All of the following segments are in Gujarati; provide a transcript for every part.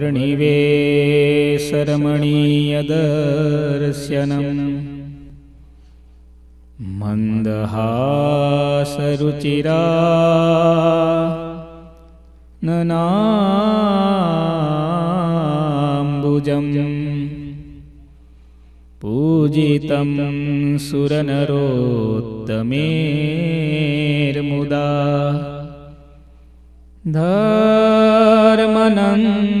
णिवेशरमणीयदर्शनं मन्दहासरुचिरा न पूजितं सुरनरोत्तमेर्मुदा धारर्मनम्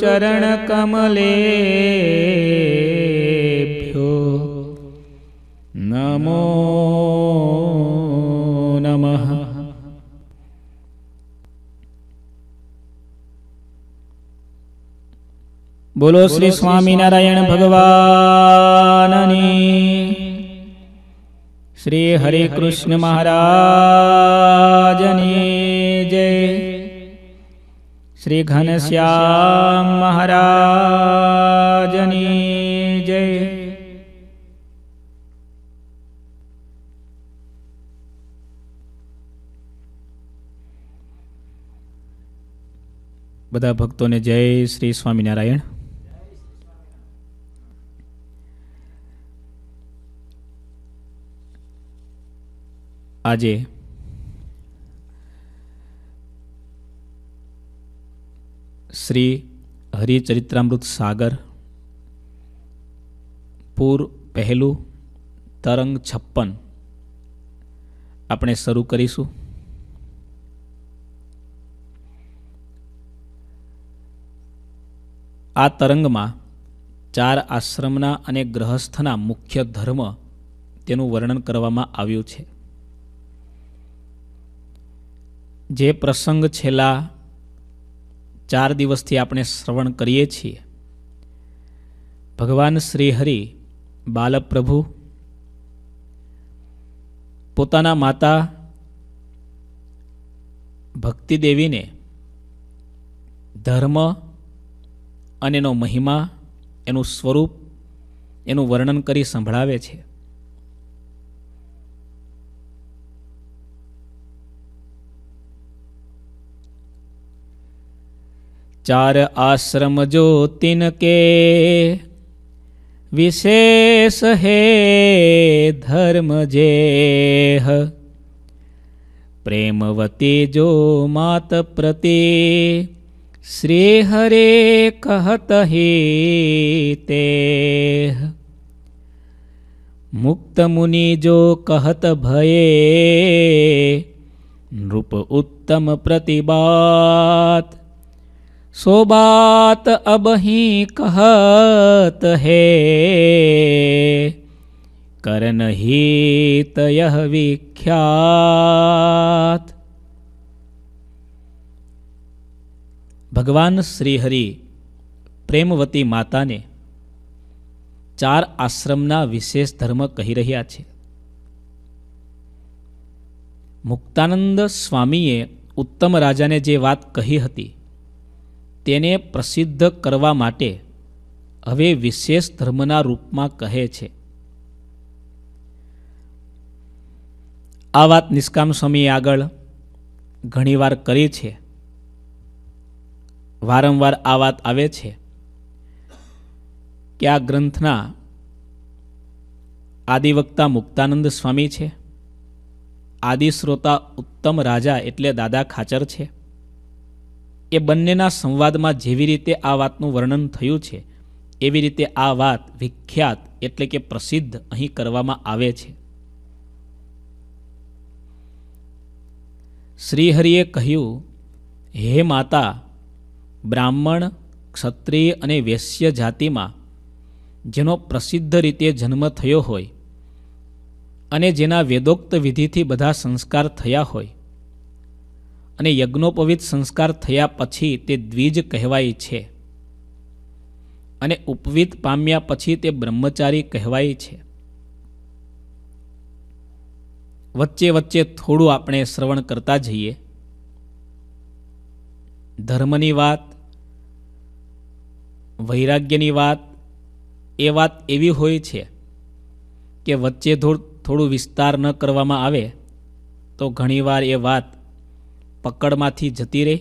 चरणकमलेभ्यो नमो नमः बोलो श्री स्वामी नारायण श्री हरे कृष्ण महाराजनी શ્રી ઘનશ્યામ મહારાજની જય બધા ભક્તોને જય શ્રી સ્વામિનારાયણ આજે શ્રી હરિચરિત્રામૃત સાગર પૂર પહેલું તરંગ છપ્પન આપણે શરૂ કરીશું આ તરંગમાં ચાર આશ્રમના અને ગ્રહસ્થના મુખ્ય ધર્મ તેનું વર્ણન કરવામાં આવ્યું છે જે પ્રસંગ છેલ્લા ચાર દિવસથી આપણે શ્રવણ કરીએ છીએ ભગવાન શ્રીહરિ બાલપ્રભુ પોતાના માતા ભક્તિ દેવીને ધર્મ અને એનો મહિમા એનું સ્વરૂપ એનું વર્ણન કરી સંભળાવે છે ચાર આશ્રમ જો તિનકે વિશેષ હે ધર્મ જેહ પ્રેમવતી જો માત પ્રતિ શ્રી હરે કહત તે મુક્ત મુનિ જો કહત ભયે નૃપ ઉત્તમ પ્રતિબાત सो बात अब ही कहत है करन ही तयह विख्यात ભગવાન શ્રીહરિ પ્રેમવતી માતાને ચાર આશ્રમના વિશેષ ધર્મ કહી રહ્યા છે મુક્તાનંદ સ્વામીએ ઉત્તમ રાજાને જે વાત કહી હતી તેને પ્રસિદ્ધ કરવા માટે હવે વિશેષ ધર્મના રૂપમાં કહે છે આ વાત નિષ્કામ સ્વામી આગળ ઘણીવાર કરી છે વારંવાર આ વાત આવે છે કે આ ગ્રંથના આદિવક્તા મુક્તાનંદ સ્વામી છે આદિશ્રોતા ઉત્તમ રાજા એટલે દાદા ખાચર છે એ બંનેના સંવાદમાં જેવી રીતે આ વાતનું વર્ણન થયું છે એવી રીતે આ વાત વિખ્યાત એટલે કે પ્રસિદ્ધ અહીં કરવામાં આવે છે શ્રીહરિએ કહ્યું હે માતા બ્રાહ્મણ ક્ષત્રિય અને વૈશ્ય જાતિમાં જેનો પ્રસિદ્ધ રીતે જન્મ થયો હોય અને જેના વેદોક્ત વિધિથી બધા સંસ્કાર થયા હોય અને યજ્ઞોપવિત સંસ્કાર થયા પછી તે દ્વિજ કહેવાય છે અને ઉપવિત પામ્યા પછી તે બ્રહ્મચારી કહેવાય છે વચ્ચે વચ્ચે થોડું આપણે શ્રવણ કરતા જઈએ ધર્મની વાત વૈરાગ્યની વાત એ વાત એવી હોય છે કે વચ્ચે થોડું વિસ્તાર ન કરવામાં આવે તો ઘણીવાર એ વાત પકડમાંથી જતી રહે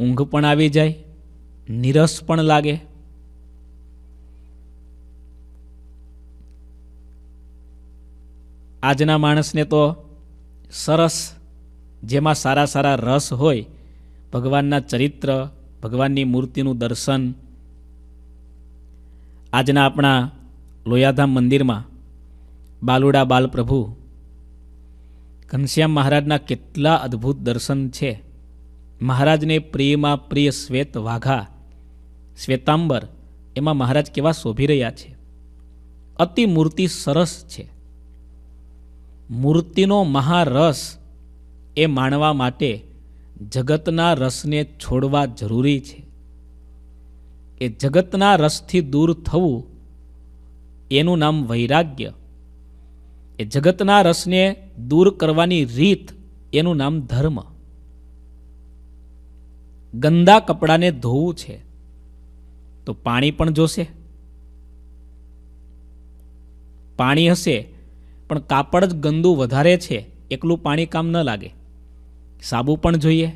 ઊંઘ પણ આવી જાય નીરસ પણ લાગે આજના માણસને તો સરસ જેમાં સારા સારા રસ હોય ભગવાનના ચરિત્ર ભગવાનની મૂર્તિનું દર્શન આજના આપણા લોયાધામ મંદિરમાં બાલુડા બાલપ્રભુ ઘનશ્યામ મહારાજના કેટલા અદ્ભુત દર્શન છે મહારાજને પ્રિયમાં પ્રિય શ્વેત વાઘા શ્વેતાંબર એમાં મહારાજ કેવા શોભી રહ્યા છે અતિ મૂર્તિ સરસ છે મૂર્તિનો મહારસ એ માણવા માટે જગતના રસને છોડવા જરૂરી છે એ જગતના રસથી દૂર થવું એનું નામ વૈરાગ્ય એ જગતના રસને દૂર કરવાની રીત એનું નામ ધર્મ ગંદા કપડાને ધોવું છે તો પાણી પણ જોશે પાણી હશે પણ કાપડ જ ગંદુ વધારે છે એકલું પાણી કામ ન લાગે સાબુ પણ જોઈએ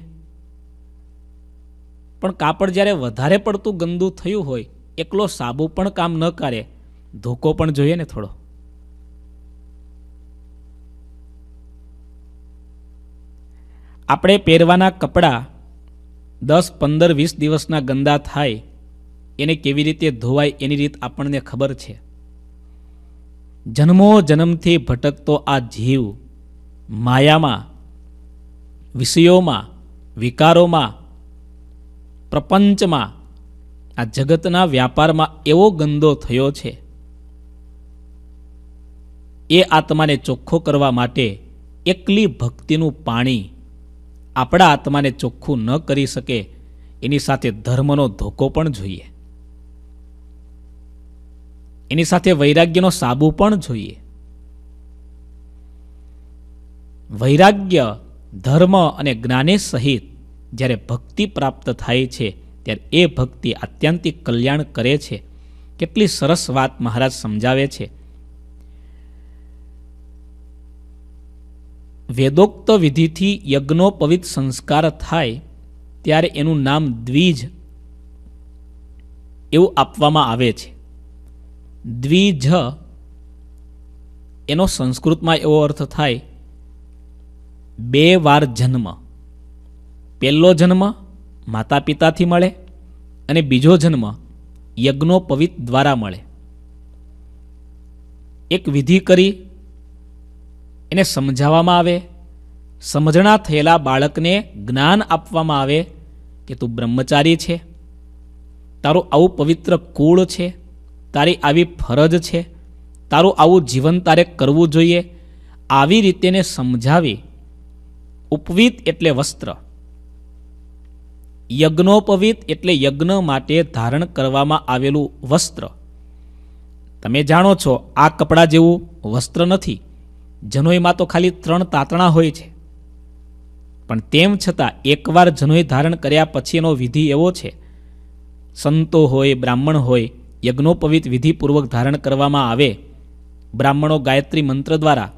પણ કાપડ જ્યારે વધારે પડતું ગંદુ થયું હોય એકલો સાબુ પણ કામ ન કરે ધોકો પણ જોઈએ ને થોડો આપણે પહેરવાના કપડાં દસ પંદર વીસ દિવસના ગંદા થાય એને કેવી રીતે ધોવાય એની રીત આપણને ખબર છે જન્મો જન્મથી ભટકતો આ જીવ માયામાં વિષયોમાં વિકારોમાં પ્રપંચમાં આ જગતના વ્યાપારમાં એવો ગંદો થયો છે એ આત્માને ચોખ્ખો કરવા માટે એકલી ભક્તિનું પાણી આપણા આત્માને ચોખ્ખું ન કરી શકે એની સાથે ધર્મનો ધોકો પણ જોઈએ એની સાથે વૈરાગ્યનો સાબુ પણ જોઈએ વૈરાગ્ય ધર્મ અને જ્ઞાને સહિત જ્યારે ભક્તિ પ્રાપ્ત થાય છે ત્યારે એ ભક્તિ આત્યંતિક કલ્યાણ કરે છે કેટલી સરસ વાત મહારાજ સમજાવે છે વેદોક્ત વિધિથી યજ્ઞોપવિત સંસ્કાર થાય ત્યારે એનું નામ દ્વિજ એવું આપવામાં આવે છે દ્વિજ એનો સંસ્કૃતમાં એવો અર્થ થાય બે વાર જન્મ પહેલો જન્મ માતા પિતાથી મળે અને બીજો જન્મ યજ્ઞોપવિત દ્વારા મળે એક વિધિ કરી એને સમજાવવામાં આવે સમજણા થયેલા બાળકને જ્ઞાન આપવામાં આવે કે તું બ્રહ્મચારી છે તારું આવું પવિત્ર કુળ છે તારી આવી ફરજ છે તારું આવું જીવન તારે કરવું જોઈએ આવી રીતેને સમજાવી ઉપવીત એટલે વસ્ત્ર યજ્ઞોપવિત એટલે યજ્ઞ માટે ધારણ કરવામાં આવેલું વસ્ત્ર તમે જાણો છો આ કપડાં જેવું વસ્ત્ર નથી જનોઈમાં તો ખાલી ત્રણ તાતણા હોય છે પણ તેમ છતાં એકવાર જનોઈ ધારણ કર્યા પછીનો વિધિ એવો છે સંતો હોય બ્રાહ્મણ હોય યજ્ઞોપવિત વિધિપૂર્વક ધારણ કરવામાં આવે બ્રાહ્મણો ગાયત્રી મંત્ર દ્વારા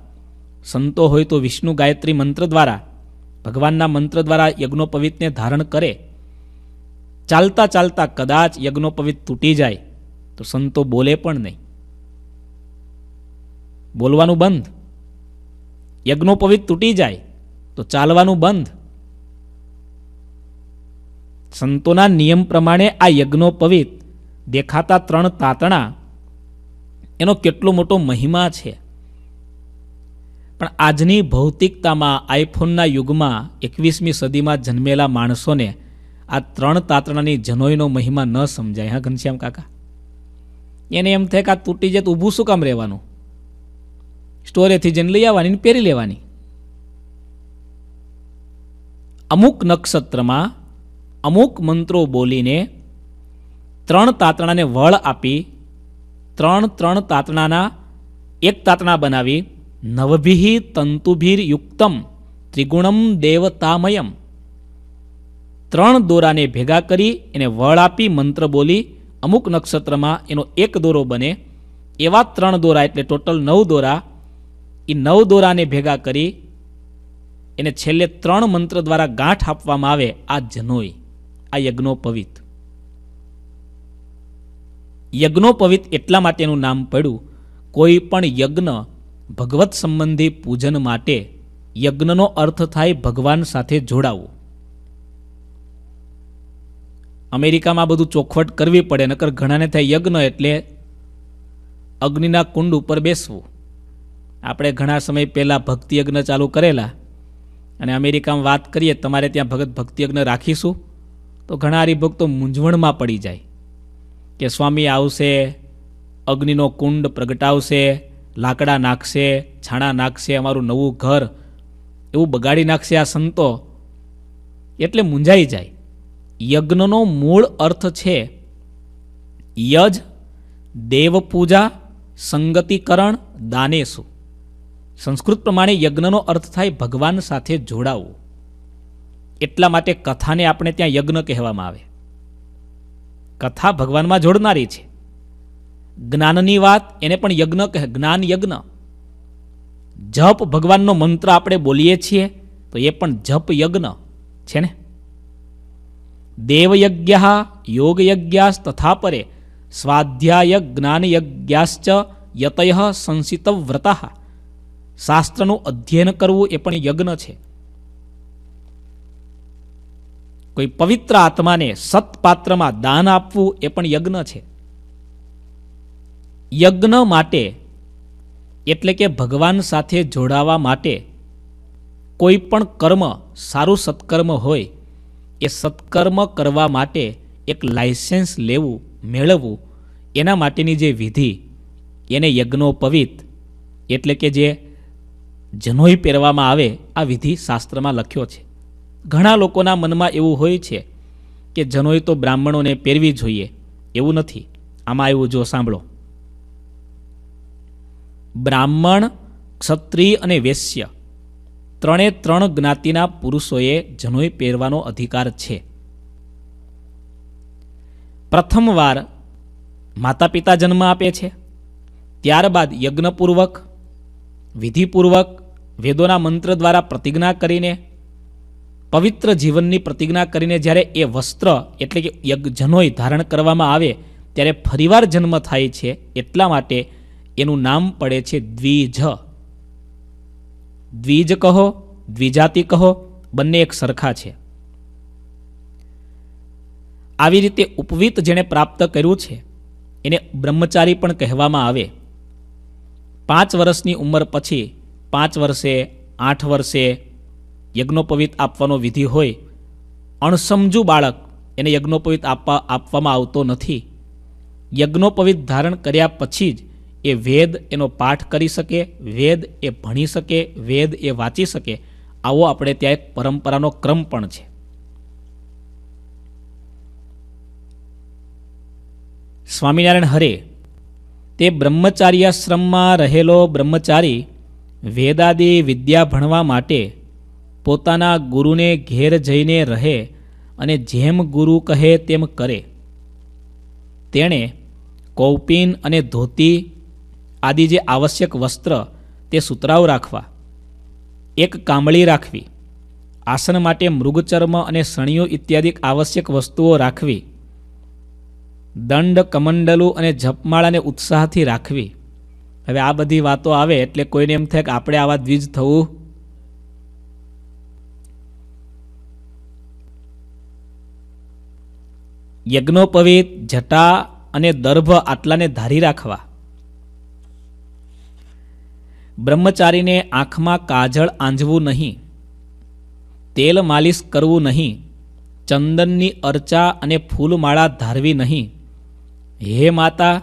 સંતો હોય તો વિષ્ણુ ગાયત્રી મંત્ર દ્વારા ભગવાનના મંત્ર દ્વારા યજ્ઞોપવિતને ધારણ કરે ચાલતા ચાલતા કદાચ યજ્ઞોપવિત તૂટી જાય તો સંતો બોલે પણ નહીં બોલવાનું બંધ યજ્ઞોપવિત તૂટી જાય તો ચાલવાનું બંધ સંતોના નિયમ પ્રમાણે આ યજ્ઞોપવિત દેખાતા ત્રણ તાતણા એનો કેટલો મોટો મહિમા છે પણ આજની ભૌતિકતામાં આઈફોનના યુગમાં એકવીસમી સદીમાં જન્મેલા માણસોને આ ત્રણ તાતણાની જનોઈનો મહિમા ન સમજાય હા ઘનશ્યામ કાકા એને એમ થાય કે આ તૂટી જાય તો ઊભું શું કામ રહેવાનું સ્ટોરેથી જઈને લઈ આવવાની પહેરી લેવાની અમુક નક્ષત્રમાં અમુક મંત્રો બોલીને ત્રણ તાતણાને વળ આપી ત્રણ ત્રણ તાતણાના એક તાતણા બનાવી નવભિ તંતુભીર યુક્તમ ત્રિગુણમ દેવતામયમ ત્રણ દોરાને ભેગા કરી એને વળ આપી મંત્ર બોલી અમુક નક્ષત્રમાં એનો એક દોરો બને એવા ત્રણ દોરા એટલે ટોટલ નવ દોરા એ નવ દોરાને ભેગા કરી એને છેલ્લે ત્રણ મંત્ર દ્વારા ગાંઠ આપવામાં આવે આ જનોય આ યજ્ઞોપવિત યજ્ઞોપવિત એટલા માટેનું નામ પડ્યું કોઈ પણ યજ્ઞ ભગવત સંબંધી પૂજન માટે યજ્ઞનો અર્થ થાય ભગવાન સાથે જોડાવું અમેરિકામાં બધું ચોખવટ કરવી પડે નકર ઘણાને થાય યજ્ઞ એટલે અગ્નિના કુંડ ઉપર બેસવું આપણે ઘણા સમય પહેલાં ભક્તિ યજ્ઞ ચાલુ કરેલા અને અમેરિકામાં વાત કરીએ તમારે ત્યાં ભગત ભક્તિ યજ્ઞ રાખીશું તો ઘણા હરિભક્તો મૂંઝવણમાં પડી જાય કે સ્વામી આવશે અગ્નિનો કુંડ પ્રગટાવશે લાકડા નાખશે છાણા નાખશે અમારું નવું ઘર એવું બગાડી નાખશે આ સંતો એટલે મૂંઝાઈ જાય યજ્ઞનો મૂળ અર્થ છે યજ દેવપૂજા સંગતિકરણ દાનેશું સંસ્કૃત પ્રમાણે યજ્ઞનો અર્થ થાય ભગવાન સાથે જોડાવું એટલા માટે કથાને આપણે ત્યાં યજ્ઞ કહેવામાં આવે કથા ભગવાનમાં જોડનારી છે જ્ઞાનની વાત એને પણ યજ્ઞ કહે જ્ઞાન યજ્ઞ જપ ભગવાનનો મંત્ર આપણે બોલીએ છીએ તો એ પણ જપ યજ્ઞ છે ને દેવયજ્ઞ યોગયજ્ઞાસ તથા પરે સ્વાધ્યાય જ્ઞાનયજ્ઞાશ્ચ યતય વ્રતા શાસ્ત્રનું અધ્યયન કરવું એ પણ યજ્ઞ છે કોઈ પવિત્ર આત્માને સત્પાત્રમાં દાન આપવું એ પણ યજ્ઞ છે યજ્ઞ માટે એટલે કે ભગવાન સાથે જોડાવા માટે કોઈ પણ કર્મ સારું સત્કર્મ હોય એ સત્કર્મ કરવા માટે એક લાયસન્સ લેવું મેળવવું એના માટેની જે વિધિ એને યજ્ઞોપવિત એટલે કે જે જનોઈ પહેરવામાં આવે આ વિધિ શાસ્ત્રમાં લખ્યો છે ઘણા લોકોના મનમાં એવું હોય છે કે જનોઈ તો બ્રાહ્મણોને પહેરવી જોઈએ એવું નથી આમાં એવું જો સાંભળો બ્રાહ્મણ ક્ષત્રિય અને વેશ્ય ત્રણે ત્રણ જ્ઞાતિના પુરુષોએ જનોઈ પહેરવાનો અધિકાર છે પ્રથમવાર માતા પિતા જન્મ આપે છે ત્યારબાદ યજ્ઞપૂર્વક વિધિપૂર્વક વેદોના મંત્ર દ્વારા પ્રતિજ્ઞા કરીને પવિત્ર જીવનની પ્રતિજ્ઞા કરીને જ્યારે એ વસ્ત્ર એટલે કે યજ્ઞનોય ધારણ કરવામાં આવે ત્યારે ફરીવાર જન્મ થાય છે એટલા માટે એનું નામ પડે છે દ્વિજ દ્વિજ કહો દ્વિજાતિ કહો બંને એક સરખા છે આવી રીતે ઉપવિત જેણે પ્રાપ્ત કર્યું છે એને બ્રહ્મચારી પણ કહેવામાં આવે પાંચ વર્ષની ઉંમર પછી પાંચ વર્ષે આઠ વર્ષે યજ્ઞોપવિત આપવાનો વિધિ હોય અણસમજુ બાળક એને યજ્ઞોપવિત આપવા આપવામાં આવતો નથી યજ્ઞોપવિત ધારણ કર્યા પછી જ એ વેદ એનો પાઠ કરી શકે વેદ એ ભણી શકે વેદ એ વાંચી શકે આવો આપણે ત્યાં એક પરંપરાનો ક્રમ પણ છે સ્વામિનારાયણ હરે તે બ્રહ્મચાર્યાશ્રમમાં રહેલો બ્રહ્મચારી વેદાદિ વિદ્યા ભણવા માટે પોતાના ગુરુને ઘેર જઈને રહે અને જેમ ગુરુ કહે તેમ કરે તેણે કૌપિન અને ધોતી આદિ જે આવશ્યક વસ્ત્ર તે સુતરાઉ રાખવા એક કામળી રાખવી આસન માટે મૃગચર્મ અને શણિયું ઇત્યાદિ આવશ્યક વસ્તુઓ રાખવી દંડ કમંડલું અને જપમાળાને ઉત્સાહથી રાખવી હવે આ બધી વાતો આવે એટલે કોઈને એમ થાય કે આપણે આવા દ્વિજ થવું યજ્ઞોપવિત જટા અને દર્ભ આટલાને ધારી રાખવા બ્રહ્મચારીને આંખમાં કાજળ આંજવું નહીં તેલ માલિશ કરવું નહીં ચંદનની અર્ચા અને ફૂલમાળા ધારવી નહીં હે માતા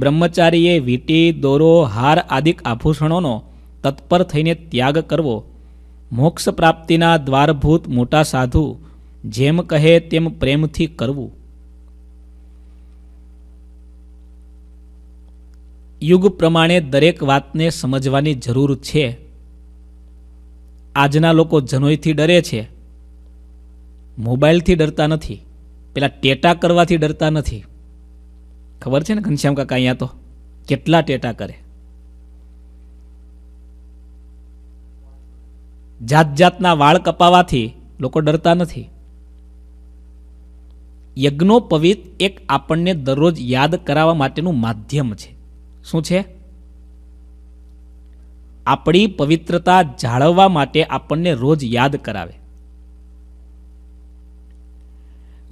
બ્રહ્મચારીએ વીંટી દોરો હાર આદિક આભૂષણોનો તત્પર થઈને ત્યાગ કરવો મોક્ષ પ્રાપ્તિના દ્વારભૂત મોટા સાધુ જેમ કહે તેમ પ્રેમથી કરવું યુગ પ્રમાણે દરેક વાતને સમજવાની જરૂર છે આજના લોકો જનોઈથી ડરે છે મોબાઈલથી ડરતા નથી પેલા ટેટા કરવાથી ડરતા નથી ખબર છે ને ઘનશ્યામ કાકા અહીંયા તો કેટલા ટેટા કરે જાત જાતના વાળ કપાવાથી લોકો ડરતા નથી યજ્ઞોપવિત એક આપણને દરરોજ યાદ કરાવવા માટેનું માધ્યમ છે શું છે આપણી પવિત્રતા જાળવવા માટે આપણને રોજ યાદ કરાવે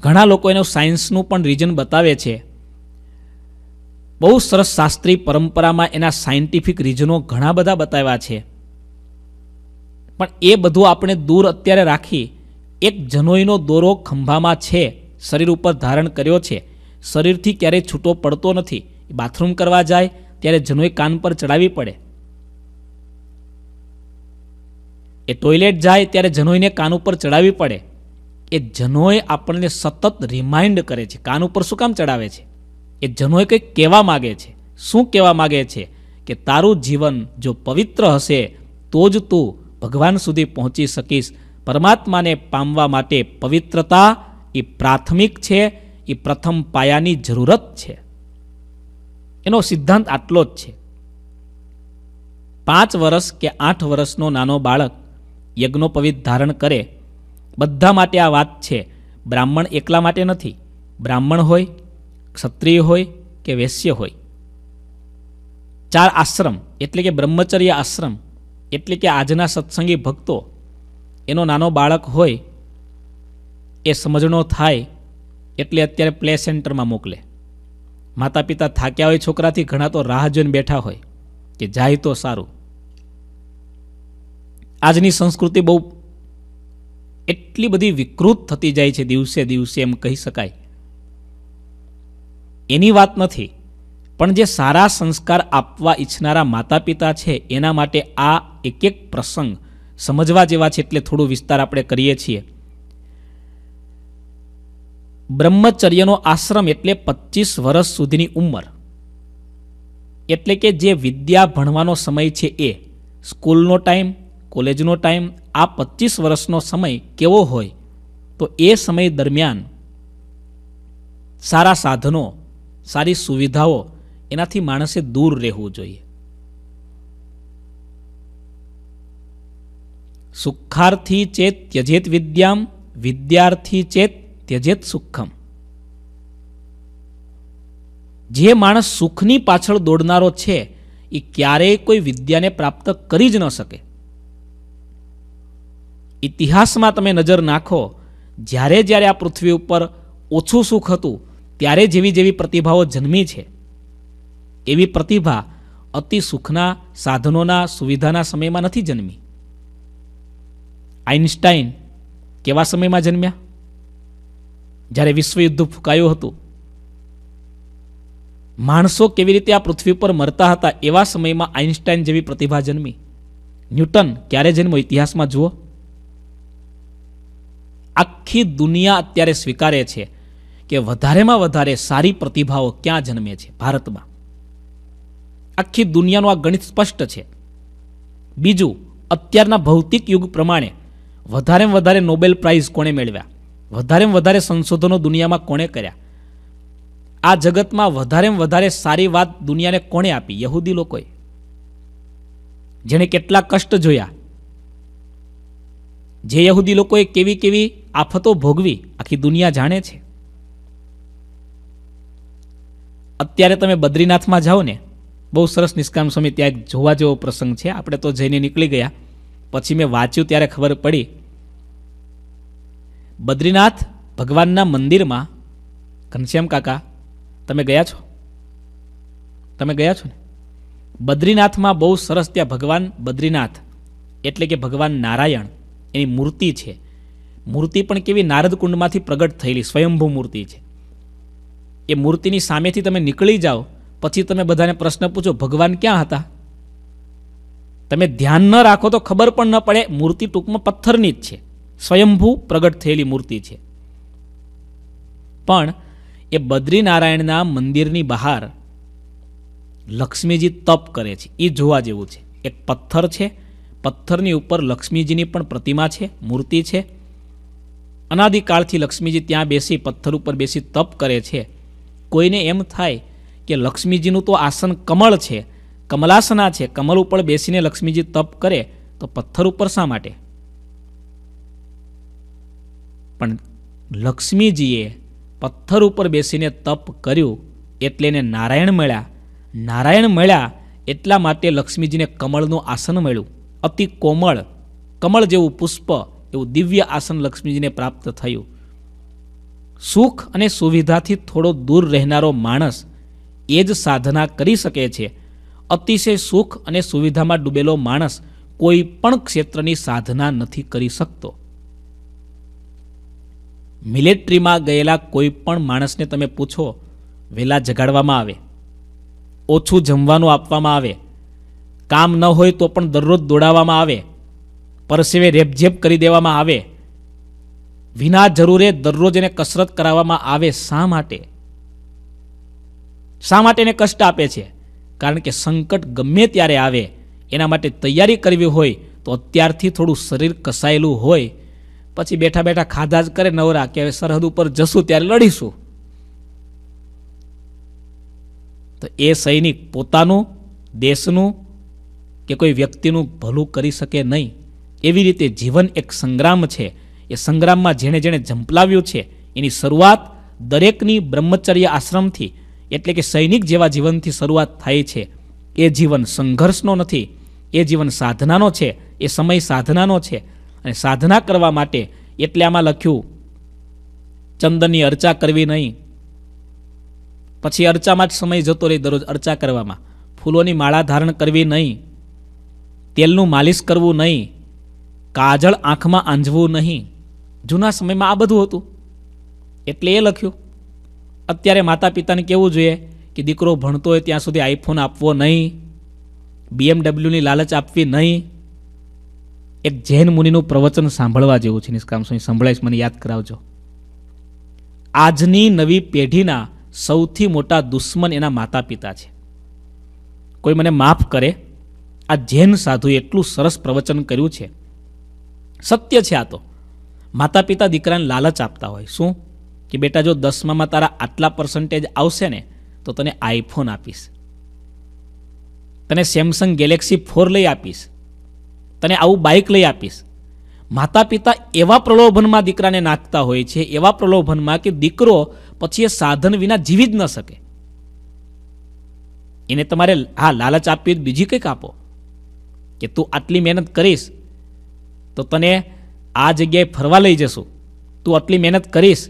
ઘણા લોકો એનું સાયન્સનું પણ રીઝન બતાવે છે બહુ સરસ શાસ્ત્રીય પરંપરામાં એના સાયન્ટિફિક રીઝનો ઘણા બધા બતાવ્યા છે પણ એ બધું આપણે દૂર અત્યારે રાખી એક જનોઈનો દોરો ખંભામાં છે શરીર ઉપર ધારણ કર્યો છે શરીરથી ક્યારેય છૂટો પડતો નથી બાથરૂમ કરવા જાય ત્યારે જનોઈ કાન પર ચડાવી પડે એ ટોયલેટ જાય ત્યારે જનોઈને કાન ઉપર ચડાવી પડે એ જનોય આપણને સતત રિમાઇન્ડ કરે છે કાન ઉપર શું કામ ચડાવે છે એ જનોય કંઈક કહેવા માગે છે શું કહેવા માગે છે કે તારું જીવન જો પવિત્ર હશે તો જ તું ભગવાન સુધી પહોંચી શકીશ પરમાત્માને પામવા માટે પવિત્રતા એ પ્રાથમિક છે એ પ્રથમ પાયાની જરૂરત છે એનો સિદ્ધાંત આટલો જ છે પાંચ વર્ષ કે આઠ વર્ષનો નાનો બાળક યજ્ઞોપવિત ધારણ કરે બધા માટે આ વાત છે બ્રાહ્મણ એકલા માટે નથી બ્રાહ્મણ હોય ક્ષત્રિય હોય કે વૈશ્ય હોય ચાર આશ્રમ એટલે કે બ્રહ્મચર્ય આશ્રમ એટલે કે આજના સત્સંગી ભક્તો એનો નાનો બાળક હોય એ સમજણો થાય એટલે અત્યારે પ્લે સેન્ટરમાં મોકલે માતા પિતા થાક્યા હોય છોકરાથી ઘણા તો રાહ જોઈને બેઠા હોય કે જાય તો સારું આજની સંસ્કૃતિ બહુ એટલી બધી વિકૃત થતી જાય છે દિવસે દિવસે એમ કહી શકાય એની વાત નથી પણ જે સારા સંસ્કાર આપવા ઈચ્છનારા માતા પિતા છે એના માટે આ એક એક પ્રસંગ સમજવા જેવા છે એટલે થોડું વિસ્તાર આપણે કરીએ છીએ બ્રહ્મચર્યનો આશ્રમ એટલે પચીસ વર્ષ સુધીની ઉંમર એટલે કે જે વિદ્યા ભણવાનો સમય છે એ સ્કૂલનો ટાઈમ કોલેજનો ટાઈમ આ પચીસ વર્ષનો સમય કેવો હોય તો એ સમય દરમિયાન સારા સાધનો સારી સુવિધાઓ એનાથી માણસે દૂર રહેવું જોઈએ સુખાર્થી ચેત ત્યજેત વિદ્યામ વિદ્યાર્થી ચેત ત્યજેત સુખમ જે માણસ સુખની પાછળ દોડનારો છે એ ક્યારેય કોઈ વિદ્યાને પ્રાપ્ત કરી જ ન શકે ઇતિહાસમાં તમે નજર નાખો જ્યારે જ્યારે આ પૃથ્વી ઉપર ઓછું સુખ હતું ત્યારે જેવી જેવી પ્રતિભાઓ જન્મી છે એવી પ્રતિભા અતિ સુખના સાધનોના સુવિધાના સમયમાં નથી જન્મી આઇન્સ્ટાઈન કેવા સમયમાં જન્મ્યા જ્યારે વિશ્વયુદ્ધ ફૂંકાયું હતું માણસો કેવી રીતે આ પૃથ્વી પર મરતા હતા એવા સમયમાં આઇન્સ્ટાઈન જેવી પ્રતિભા જન્મી ન્યૂટન ક્યારે જન્મો ઇતિહાસમાં જુઓ આખી દુનિયા અત્યારે સ્વીકારે છે કે વધારેમાં વધારે સારી પ્રતિભાઓ ક્યાં જન્મે છે ભારતમાં આખી દુનિયાનું આ ગણિત સ્પષ્ટ છે બીજું અત્યારના ભૌતિક યુગ પ્રમાણે વધારેમાં વધારે નોબેલ પ્રાઇઝ કોણે મેળવ્યા વધારેમાં વધારે સંશોધનો દુનિયામાં કોણે કર્યા આ જગતમાં વધારેમાં વધારે સારી વાત દુનિયાને કોણે આપી યહૂદી લોકોએ જેણે કેટલા કષ્ટ જોયા જે યહૂદી લોકોએ કેવી કેવી આફતો ભોગવી આખી દુનિયા જાણે છે અત્યારે તમે બદ્રીનાથમાં જાઓ ને બહુ સરસ નિષ્કામ સ્વામી ત્યાં એક જોવા જેવો પ્રસંગ છે આપણે તો જઈને નીકળી ગયા પછી મેં વાંચ્યું ત્યારે ખબર પડી બદ્રીનાથ ભગવાનના મંદિરમાં ઘનશ્યામ કાકા તમે ગયા છો તમે ગયા છો ને બદ્રીનાથમાં બહુ સરસ ત્યાં ભગવાન બદ્રીનાથ એટલે કે ભગવાન નારાયણ એની મૂર્તિ છે મૂર્તિ પણ કેવી નારદ કુંડમાંથી પ્રગટ થયેલી સ્વયંભૂ મૂર્તિ છે એ મૂર્તિની સામેથી તમે નીકળી જાઓ પછી તમે બધાને પ્રશ્ન પૂછો ભગવાન ક્યાં હતા તમે ધ્યાન ન રાખો તો ખબર પણ ન પડે મૂર્તિ ટૂંકમાં પથ્થરની જ છે સ્વયંભૂ પ્રગટ થયેલી મૂર્તિ છે પણ એ બદ્રીનારાયણના મંદિરની બહાર લક્ષ્મીજી તપ કરે છે એ જોવા જેવું છે એક પથ્થર છે પથ્થરની ઉપર લક્ષ્મીજીની પણ પ્રતિમા છે મૂર્તિ છે અનાદિકાળથી લક્ષ્મીજી ત્યાં બેસી પથ્થર ઉપર બેસી તપ કરે છે કોઈને એમ થાય કે લક્ષ્મીજીનું તો આસન કમળ છે કમલાસના છે કમળ ઉપર બેસીને લક્ષ્મીજી તપ કરે તો પથ્થર ઉપર શા માટે પણ લક્ષ્મીજીએ પથ્થર ઉપર બેસીને તપ કર્યું એટલે એને નારાયણ મળ્યા નારાયણ મળ્યા એટલા માટે લક્ષ્મીજીને કમળનું આસન મળ્યું અતિ કોમળ કમળ જેવું પુષ્પ એવું દિવ્ય આસન લક્ષ્મીજીને પ્રાપ્ત થયું સુખ અને સુવિધાથી થોડો દૂર રહેનારો માણસ એ જ સાધના કરી શકે છે અતિશય સુખ અને સુવિધામાં ડૂબેલો માણસ કોઈ પણ ક્ષેત્રની સાધના નથી કરી શકતો મિલિટરીમાં ગયેલા કોઈ પણ માણસને તમે પૂછો વેલા જગાડવામાં આવે ઓછું જમવાનું આપવામાં આવે કામ ન હોય તો પણ દરરોજ દોડાવવામાં આવે પરસેવે રેપઝેપ કરી દેવામાં આવે વિના જરૂરે દરરોજ એને કસરત કરાવવામાં આવે શા માટે શા માટે એને કષ્ટ આપે છે કારણ કે સંકટ ગમે ત્યારે આવે એના માટે તૈયારી કરવી હોય તો અત્યારથી થોડું શરીર કસાયેલું હોય પછી બેઠા બેઠા ખાધા જ કરે નવરા કે હવે સરહદ ઉપર જશું ત્યારે લડીશું તો એ સૈનિક પોતાનું દેશનું કે કોઈ વ્યક્તિનું ભલું કરી શકે નહીં એવી રીતે જીવન એક સંગ્રામ છે એ સંગ્રામમાં જેણે જેણે ઝંપલાવ્યું છે એની શરૂઆત દરેકની બ્રહ્મચર્ય આશ્રમથી એટલે કે સૈનિક જેવા જીવનથી શરૂઆત થાય છે એ જીવન સંઘર્ષનો નથી એ જીવન સાધનાનો છે એ સમય સાધનાનો છે અને સાધના કરવા માટે એટલે આમાં લખ્યું ચંદનની અર્ચા કરવી નહીં પછી અર્ચામાં જ સમય જતો રહે દરરોજ અર્ચા કરવામાં ફૂલોની માળા ધારણ કરવી નહીં તેલનું માલિશ કરવું નહીં કાજળ આંખમાં આંજવું નહીં જૂના સમયમાં આ બધું હતું એટલે એ લખ્યું અત્યારે માતા પિતાને કહેવું જોઈએ કે દીકરો ભણતો હોય ત્યાં સુધી આઈફોન આપવો નહીં બીએમડબલ્યુની લાલચ આપવી નહીં એક જૈન મુનિનું પ્રવચન સાંભળવા જેવું છે નિષ્કામ સ્વામી સંભળાઈશ મને યાદ કરાવજો આજની નવી પેઢીના સૌથી મોટા દુશ્મન એના માતા પિતા છે કોઈ મને માફ કરે આ જૈન સાધુએ એટલું સરસ પ્રવચન કર્યું છે સત્ય છે આ તો માતા પિતા દીકરાને લાલચ આપતા હોય શું કે બેટા જો દસમામાં તારા આટલા પર્સન્ટેજ આવશે ને તો તને આઈફોન આપીશ તને સેમસંગ ગેલેક્સી ફોર લઈ આપીશ તને આવું બાઇક લઈ આપીશ માતા પિતા એવા પ્રલોભનમાં દીકરાને નાખતા હોય છે એવા પ્રલોભનમાં કે દીકરો પછી એ સાધન વિના જીવી જ ન શકે એને તમારે હા લાલચ આપવી બીજી કંઈક આપો કે તું આટલી મહેનત કરીશ તો તને આ જગ્યાએ ફરવા લઈ જશું તું આટલી મહેનત કરીશ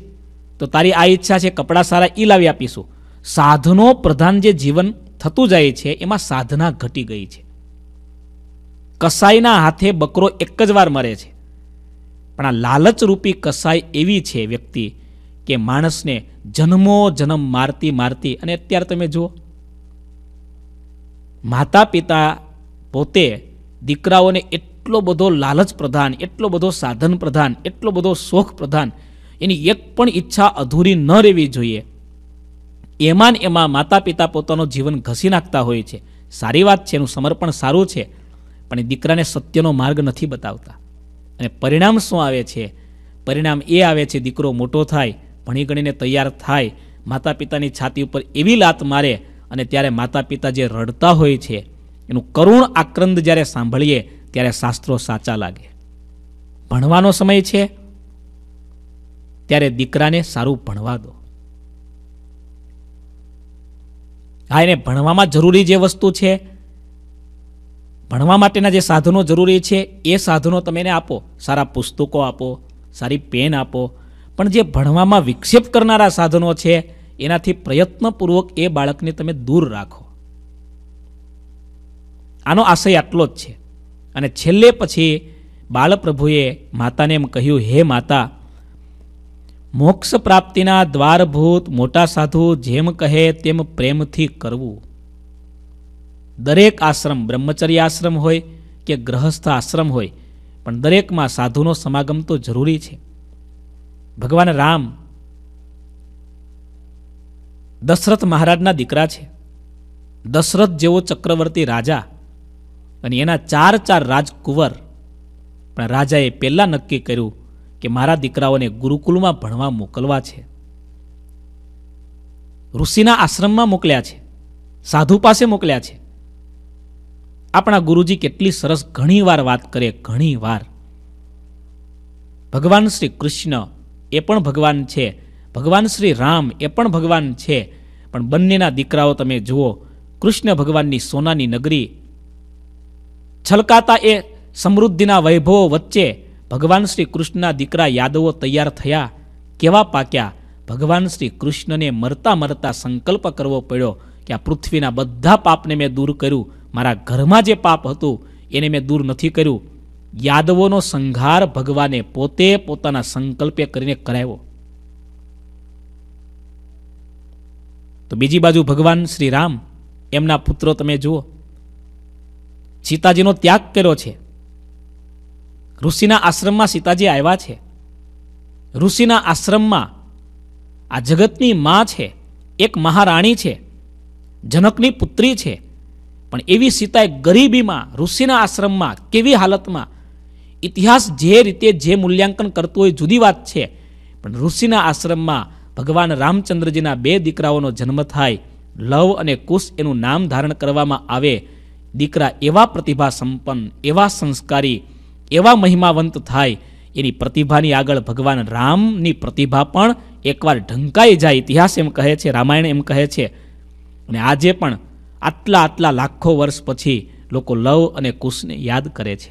તો તારી આ ઈચ્છા છે કપડાં સારા એ લાવી આપીશું સાધનો પ્રધાન જે જીવન થતું જાય છે એમાં સાધના ઘટી ગઈ છે કસાઈના હાથે બકરો એક જ વાર મરે છે પણ આ લાલચરૂપી કસાઈ એવી છે વ્યક્તિ કે માણસને જન્મો જન્મ મારતી મારતી અને અત્યારે તમે જુઓ માતા પિતા પોતે દીકરાઓને એટલી એટલો બધો લાલચ પ્રધાન એટલો બધો સાધન પ્રધાન એટલો બધો શોખ પ્રધાન એની એક પણ ઈચ્છા અધૂરી ન રહેવી જોઈએ એમાં ને એમાં માતા પિતા પોતાનું જીવન ઘસી નાખતા હોય છે સારી વાત છે એનું સમર્પણ સારું છે પણ એ દીકરાને સત્યનો માર્ગ નથી બતાવતા અને પરિણામ શું આવે છે પરિણામ એ આવે છે દીકરો મોટો થાય ભણી ગણીને તૈયાર થાય માતા પિતાની છાતી ઉપર એવી લાત મારે અને ત્યારે માતા પિતા જે રડતા હોય છે એનું કરુણ આક્રંદ જ્યારે સાંભળીએ ત્યારે શાસ્ત્રો સાચા લાગે ભણવાનો સમય છે ત્યારે દીકરાને સારું ભણવા દો હા એને ભણવામાં જરૂરી જે વસ્તુ છે ભણવા માટેના જે સાધનો જરૂરી છે એ સાધનો તમે એને આપો સારા પુસ્તકો આપો સારી પેન આપો પણ જે ભણવામાં વિક્ષેપ કરનારા સાધનો છે એનાથી પ્રયત્નપૂર્વક એ બાળકને તમે દૂર રાખો આનો આશય આટલો જ છે અને છેલ્લે પછી બાળપ્રભુએ માતાને એમ કહ્યું હે માતા મોક્ષ પ્રાપ્તિના દ્વારભૂત મોટા સાધુ જેમ કહે તેમ પ્રેમથી કરવું દરેક આશ્રમ બ્રહ્મચર્ય આશ્રમ હોય કે ગ્રહસ્થ આશ્રમ હોય પણ દરેકમાં સાધુનો સમાગમ તો જરૂરી છે ભગવાન રામ દશરથ મહારાજના દીકરા છે દશરથ જેવો ચક્રવર્તી રાજા અને એના ચાર ચાર રાજકુંવર પણ રાજાએ પહેલાં નક્કી કર્યું કે મારા દીકરાઓને ગુરુકુલમાં ભણવા મોકલવા છે ઋષિના આશ્રમમાં મોકલ્યા છે સાધુ પાસે મોકલ્યા છે આપણા ગુરુજી કેટલી સરસ ઘણીવાર વાત કરે ઘણીવાર ભગવાન શ્રી કૃષ્ણ એ પણ ભગવાન છે ભગવાન શ્રી રામ એ પણ ભગવાન છે પણ બંનેના દીકરાઓ તમે જુઓ કૃષ્ણ ભગવાનની સોનાની નગરી છલકાતા એ સમૃદ્ધિના વૈભવો વચ્ચે ભગવાન શ્રી કૃષ્ણના દીકરા યાદવો તૈયાર થયા કેવા પાક્યા ભગવાન શ્રી કૃષ્ણને મરતા મરતા સંકલ્પ કરવો પડ્યો કે આ પૃથ્વીના બધા પાપને મેં દૂર કર્યું મારા ઘરમાં જે પાપ હતું એને મેં દૂર નથી કર્યું યાદવોનો સંહાર ભગવાને પોતે પોતાના સંકલ્પે કરીને કરાવ્યો તો બીજી બાજુ ભગવાન શ્રી રામ એમના પુત્રો તમે જુઓ સીતાજીનો ત્યાગ કર્યો છે ઋષિના આશ્રમમાં સીતાજી આવ્યા છે ઋષિના આશ્રમમાં આ જગતની માં છે એક મહારાણી છે જનકની પુત્રી છે પણ એવી સીતાએ ગરીબીમાં ઋષિના આશ્રમમાં કેવી હાલતમાં ઇતિહાસ જે રીતે જે મૂલ્યાંકન કરતું હોય જુદી વાત છે પણ ઋષિના આશ્રમમાં ભગવાન રામચંદ્રજીના બે દીકરાઓનો જન્મ થાય લવ અને કુશ એનું નામ ધારણ કરવામાં આવે દીકરા એવા પ્રતિભા સંપન્ન એવા સંસ્કારી એવા મહિમાવંત થાય એની પ્રતિભાની આગળ ભગવાન રામની પ્રતિભા પણ એકવાર ઢંકાઈ જાય ઇતિહાસ એમ કહે છે રામાયણ એમ કહે છે અને આજે પણ આટલા આટલા લાખો વર્ષ પછી લોકો લવ અને કુશને યાદ કરે છે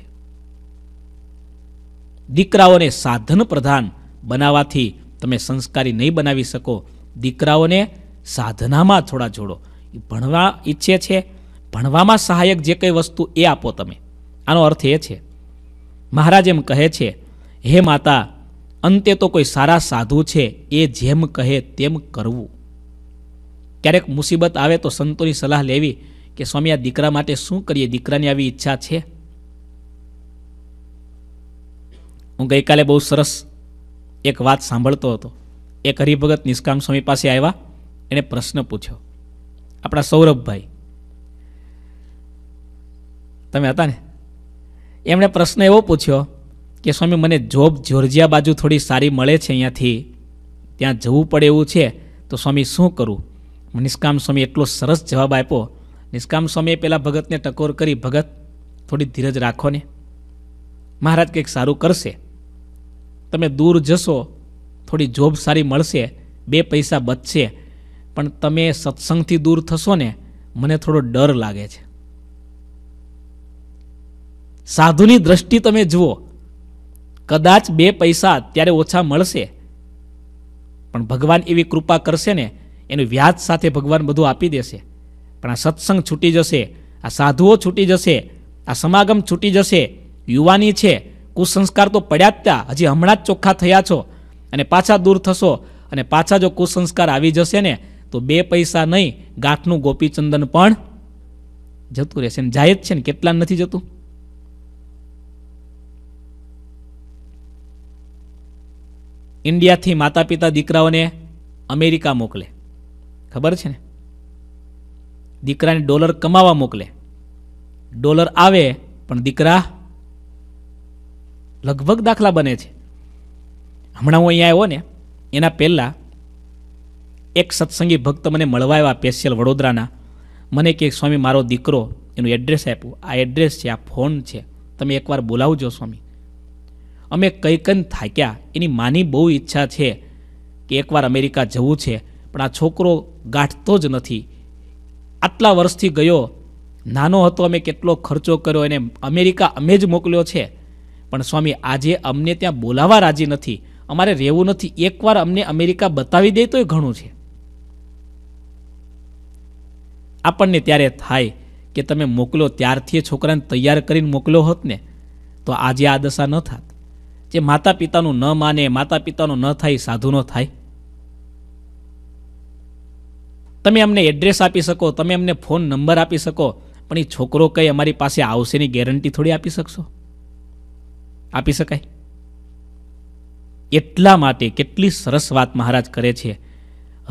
દીકરાઓને સાધન પ્રધાન બનાવવાથી તમે સંસ્કારી નહીં બનાવી શકો દીકરાઓને સાધનામાં થોડા જોડો ભણવા ઈચ્છે છે ભણવામાં સહાયક જે કંઈ વસ્તુ એ આપો તમે આનો અર્થ એ છે મહારાજ એમ કહે છે હે માતા અંતે તો કોઈ સારા સાધુ છે એ જેમ કહે તેમ કરવું ક્યારેક મુસીબત આવે તો સંતોની સલાહ લેવી કે સ્વામી આ દીકરા માટે શું કરીએ દીકરાની આવી ઈચ્છા છે હું ગઈકાલે બહુ સરસ એક વાત સાંભળતો હતો એક હરિભગત નિષ્કામ સ્વામી પાસે આવ્યા એણે પ્રશ્ન પૂછ્યો આપણા સૌરભભાઈ તમે હતા ને એમણે પ્રશ્ન એવો પૂછ્યો કે સ્વામી મને જોબ જોર્જિયા બાજુ થોડી સારી મળે છે અહીંયાથી ત્યાં જવું પડે એવું છે તો સ્વામી શું કરું નિષ્કામ સ્વામી એટલો સરસ જવાબ આપ્યો નિષ્કામ સ્વામીએ પહેલાં ભગતને ટકોર કરી ભગત થોડી ધીરજ રાખો ને મહારાજ કંઈક સારું કરશે તમે દૂર જશો થોડી જોબ સારી મળશે બે પૈસા બચશે પણ તમે સત્સંગથી દૂર થશો ને મને થોડો ડર લાગે છે સાધુની દ્રષ્ટિ તમે જુઓ કદાચ બે પૈસા અત્યારે ઓછા મળશે પણ ભગવાન એવી કૃપા કરશે ને એનું વ્યાજ સાથે ભગવાન બધું આપી દેશે પણ આ સત્સંગ છૂટી જશે આ સાધુઓ છૂટી જશે આ સમાગમ છૂટી જશે યુવાની છે કુસંસ્કાર તો પડ્યા જ ત્યાં હજી હમણાં જ ચોખ્ખા થયા છો અને પાછા દૂર થશો અને પાછા જો કુસંસ્કાર આવી જશે ને તો બે પૈસા નહીં ગાંઠનું ગોપીચંદન પણ જતું રહેશે જાય જ છે ને કેટલા નથી જતું ઇન્ડિયાથી માતા પિતા દીકરાઓને અમેરિકા મોકલે ખબર છે ને દીકરાને ડોલર કમાવા મોકલે ડોલર આવે પણ દીકરા લગભગ દાખલા બને છે હમણાં હું અહીંયા આવ્યો ને એના પહેલાં એક સત્સંગી ભક્ત મને મળવા આવ્યા પેશિયલ વડોદરાના મને કે સ્વામી મારો દીકરો એનું એડ્રેસ આપ્યું આ એડ્રેસ છે આ ફોન છે તમે એકવાર બોલાવજો સ્વામી અમે કંઈકન થાક્યા એની માની બહુ ઈચ્છા છે કે એકવાર અમેરિકા જવું છે પણ આ છોકરો ગાંઠતો જ નથી આટલા વર્ષથી ગયો નાનો હતો અમે કેટલો ખર્ચો કર્યો એને અમેરિકા અમે જ મોકલ્યો છે પણ સ્વામી આજે અમને ત્યાં બોલાવા રાજી નથી અમારે રહેવું નથી એકવાર અમને અમેરિકા બતાવી દે તો એ ઘણું છે આપણને ત્યારે થાય કે તમે મોકલો ત્યારથી એ છોકરાને તૈયાર કરીને મોકલ્યો હોત ને તો આજે આ દશા ન થાત જે માતા પિતાનું ન માને માતા પિતાનું ન થાય સાધુનો થાય તમે અમને એડ્રેસ આપી શકો તમે અમને ફોન નંબર આપી શકો પણ એ છોકરો કંઈ અમારી પાસે આવશેની ગેરંટી થોડી આપી શકશો આપી શકાય એટલા માટે કેટલી સરસ વાત મહારાજ કરે છે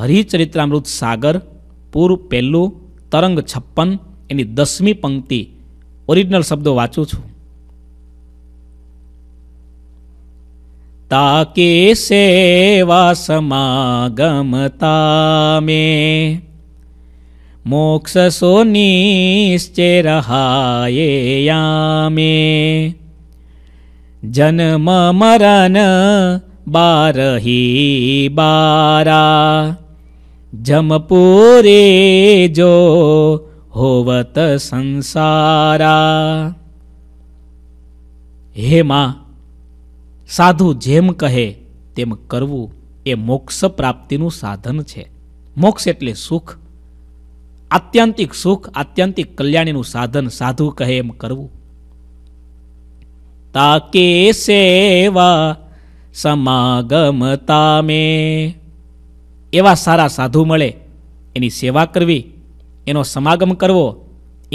હરિચરિત્રામૃત સાગર પૂર પહેલું તરંગ છપ્પન એની દસમી પંક્તિ ઓરિજિનલ શબ્દો વાંચું છું તાકે સેવા સમાગમતા મે મોક્ષ સોનિશ્ચે રહાયે યામે જન્મ મરણ બારહી બારા જમપુરે જો હોવત સંસારા હેમાં સાધુ જેમ કહે તેમ કરવું એ મોક્ષ પ્રાપ્તિનું સાધન છે મોક્ષ એટલે સુખ આત્યંતિક સુખ આત્યંતિક કલ્યાણીનું સાધન સાધુ કહે એમ કરવું તાકે સેવા સમાગમતા મે એવા સારા સાધુ મળે એની સેવા કરવી એનો સમાગમ કરવો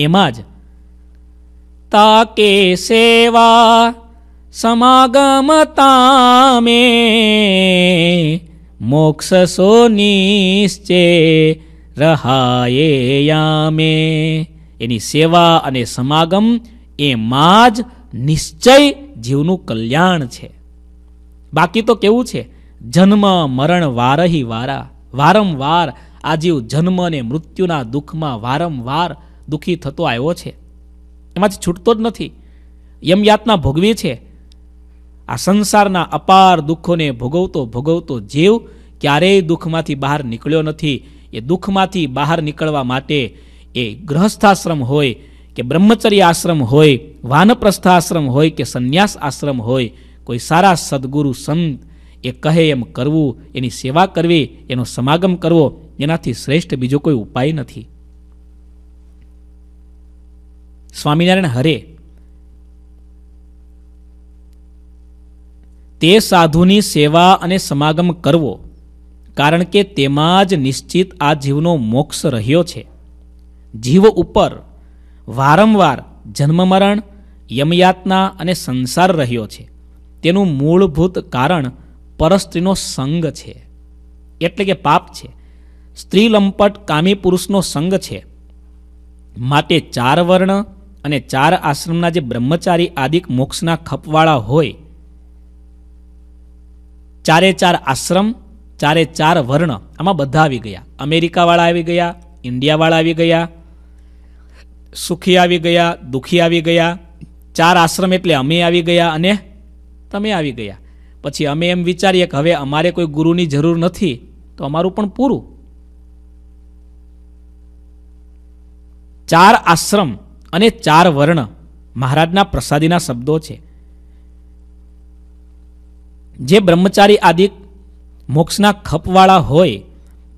એમાં જ તાકે સેવા समागमतामे મોક્ષસો નિશ્ચે રહાયે યામે એની સેવા અને સમાગમ એમાં જ નિશ્ચય જીવનું કલ્યાણ છે બાકી તો કેવું છે જન્મ મરણ વારહી વારા વારંવાર આ જીવ જન્મ અને મૃત્યુના દુઃખમાં વારંવાર દુઃખી થતો આવ્યો છે એમાંથી છૂટતો જ નથી યમયાતના ભોગવી છે આ સંસારના અપાર દુઃખોને ભોગવતો ભોગવતો જીવ ક્યારેય દુઃખમાંથી બહાર નીકળ્યો નથી એ દુઃખમાંથી બહાર નીકળવા માટે એ ગૃહસ્થાશ્રમ હોય કે બ્રહ્મચર્ય આશ્રમ હોય વાનપ્રસ્થ આશ્રમ હોય કે સંન્યાસ આશ્રમ હોય કોઈ સારા સદગુરુ સંત એ કહે એમ કરવું એની સેવા કરવી એનો સમાગમ કરવો એનાથી શ્રેષ્ઠ બીજો કોઈ ઉપાય નથી સ્વામિનારાયણ હરે તે સાધુની સેવા અને સમાગમ કરવો કારણ કે તેમાં જ નિશ્ચિત આ જીવનો મોક્ષ રહ્યો છે જીવ ઉપર વારંવાર જન્મ મરણ યમયાતના અને સંસાર રહ્યો છે તેનું મૂળભૂત કારણ પરસ્ત્રીનો સંગ છે એટલે કે પાપ છે સ્ત્રી લંપટ કામી પુરુષનો સંગ છે માટે ચાર વર્ણ અને ચાર આશ્રમના જે બ્રહ્મચારી આદિક મોક્ષના ખપવાળા હોય ચારે ચાર આશ્રમ ચારે ચાર વર્ણ આમાં બધા આવી ગયા અમેરિકાવાળા આવી ગયા ઇન્ડિયાવાળા આવી ગયા સુખી આવી ગયા દુઃખી આવી ગયા ચાર આશ્રમ એટલે અમે આવી ગયા અને તમે આવી ગયા પછી અમે એમ વિચારીએ કે હવે અમારે કોઈ ગુરુની જરૂર નથી તો અમારું પણ પૂરું ચાર આશ્રમ અને ચાર વર્ણ મહારાજના પ્રસાદીના શબ્દો છે જે બ્રહ્મચારી આદિ મોક્ષના ખપવાળા હોય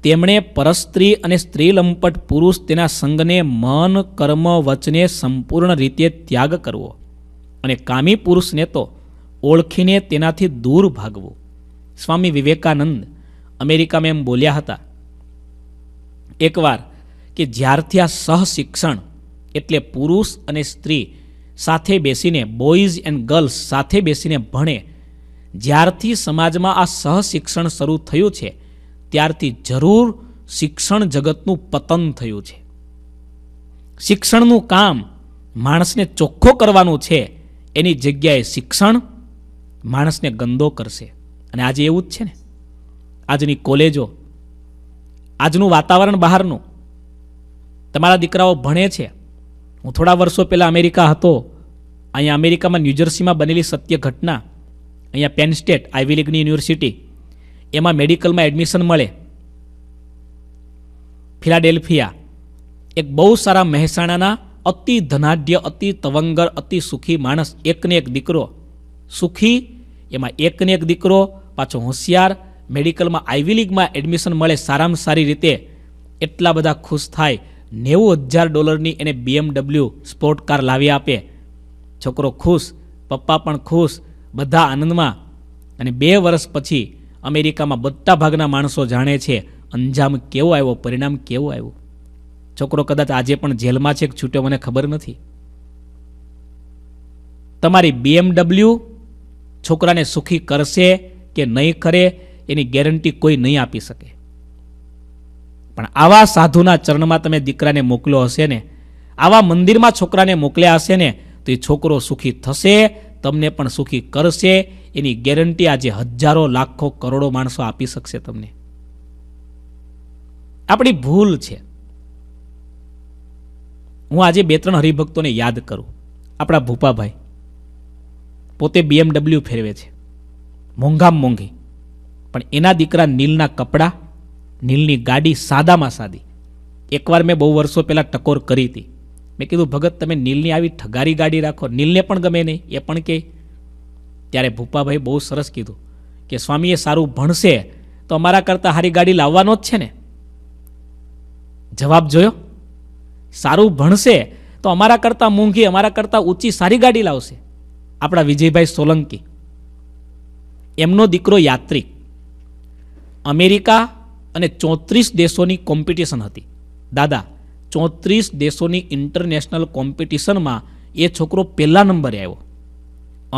તેમણે પરસ્ત્રી અને સ્ત્રી લંપટ પુરુષ તેના સંઘને મન કર્મ વચને સંપૂર્ણ રીતે ત્યાગ કરવો અને કામી પુરુષને તો ઓળખીને તેનાથી દૂર ભાગવું સ્વામી વિવેકાનંદ અમેરિકામાં એમ બોલ્યા હતા એકવાર કે જ્યારથી આ સહશિક્ષણ એટલે પુરુષ અને સ્ત્રી સાથે બેસીને બોયઝ એન્ડ ગર્લ્સ સાથે બેસીને ભણે જ્યારથી સમાજમાં આ સહ શિક્ષણ શરૂ થયું છે ત્યારથી જરૂર શિક્ષણ જગતનું પતન થયું છે શિક્ષણનું કામ માણસને ચોખ્ખો કરવાનું છે એની જગ્યાએ શિક્ષણ માણસને ગંદો કરશે અને આજે એવું જ છે ને આજની કોલેજો આજનું વાતાવરણ બહારનું તમારા દીકરાઓ ભણે છે હું થોડા વર્ષો પહેલાં અમેરિકા હતો અહીંયા અમેરિકામાં ન્યૂજર્સીમાં બનેલી સત્ય ઘટના અહીંયા પેન સ્ટેટ આઈવી લીગની યુનિવર્સિટી એમાં મેડિકલમાં એડમિશન મળે ફિલાડેલ્ફિયા એક બહુ સારા મહેસાણાના અતિ ધનાઢ્ય અતિ તવંગર અતિ સુખી માણસ એકને એક દીકરો સુખી એમાં એકને એક દીકરો પાછો હોશિયાર મેડિકલમાં આઈવી લીગમાં એડમિશન મળે સારામાં સારી રીતે એટલા બધા ખુશ થાય નેવું હજાર ડોલરની એને બીએમડબલ્યુ સ્પોર્ટ કાર લાવી આપે છોકરો ખુશ પપ્પા પણ ખુશ બધા આનંદમાં અને બે વર્ષ પછી અમેરિકામાં બધા ભાગના માણસો જાણે છે અંજામ કેવો આવ્યો પરિણામ કેવો આવ્યો છોકરો કદાચ આજે પણ જેલમાં છે કે છૂટ્યો મને ખબર નથી તમારી બીએમડબલ્યુ છોકરાને સુખી કરશે કે નહીં કરે એની ગેરંટી કોઈ નહીં આપી શકે પણ આવા સાધુના ચરણમાં તમે દીકરાને મોકલો હશે ને આવા મંદિરમાં છોકરાને મોકલ્યા હશે ને તો એ છોકરો સુખી થશે તમને પણ સુખી કરશે એની ગેરંટી આજે હજારો લાખો કરોડો માણસો આપી શકશે તમને આપણી ભૂલ છે હું આજે બે ત્રણ હરિભક્તોને યાદ કરું આપણા ભૂપાભાઈ પોતે બીએમડબલ્યુ ફેરવે છે મોંઘામ મોંઘી પણ એના દીકરા નીલના કપડાં નીલની ગાડી સાદામાં સાદી એકવાર મેં બહુ વર્ષો પહેલાં ટકોર કરી હતી મેં કીધું ભગત તમે નીલની આવી ઠગારી ગાડી રાખો નીલને પણ ગમે નહીં એ પણ કે ત્યારે ભૂપાભાઈ બહુ સરસ કીધું કે સ્વામીએ સારું ભણશે તો અમારા કરતાં સારી ગાડી લાવવાનો જ છે ને જવાબ જોયો સારું ભણશે તો અમારા કરતાં મોંઘી અમારા કરતાં ઊંચી સારી ગાડી લાવશે આપણા વિજયભાઈ સોલંકી એમનો દીકરો યાત્રિક અમેરિકા અને ચોત્રીસ દેશોની કોમ્પિટિશન હતી દાદા ચોત્રીસ દેશોની ઇન્ટરનેશનલ કોમ્પિટિશનમાં એ છોકરો પહેલા નંબરે આવ્યો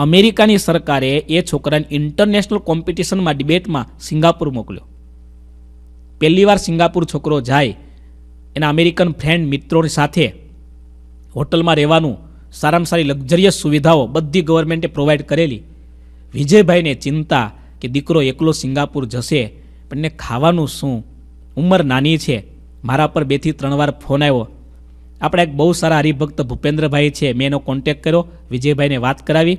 અમેરિકાની સરકારે એ છોકરાને ઇન્ટરનેશનલ કોમ્પિટિશનમાં ડિબેટમાં સિંગાપુર મોકલ્યો પહેલી વાર સિંગાપુર છોકરો જાય એના અમેરિકન ફ્રેન્ડ મિત્રોની સાથે હોટલમાં રહેવાનું સારામાં સારી લક્ઝરિયસ સુવિધાઓ બધી ગવર્મેન્ટે પ્રોવાઈડ કરેલી વિજયભાઈને ચિંતા કે દીકરો એકલો સિંગાપુર જશે પણ એને ખાવાનું શું ઉંમર નાની છે મારા પર બેથી ત્રણ વાર ફોન આવ્યો આપણા એક બહુ સારા હરિભક્ત ભૂપેન્દ્રભાઈ છે મેં એનો કોન્ટેક કર્યો વિજયભાઈને વાત કરાવી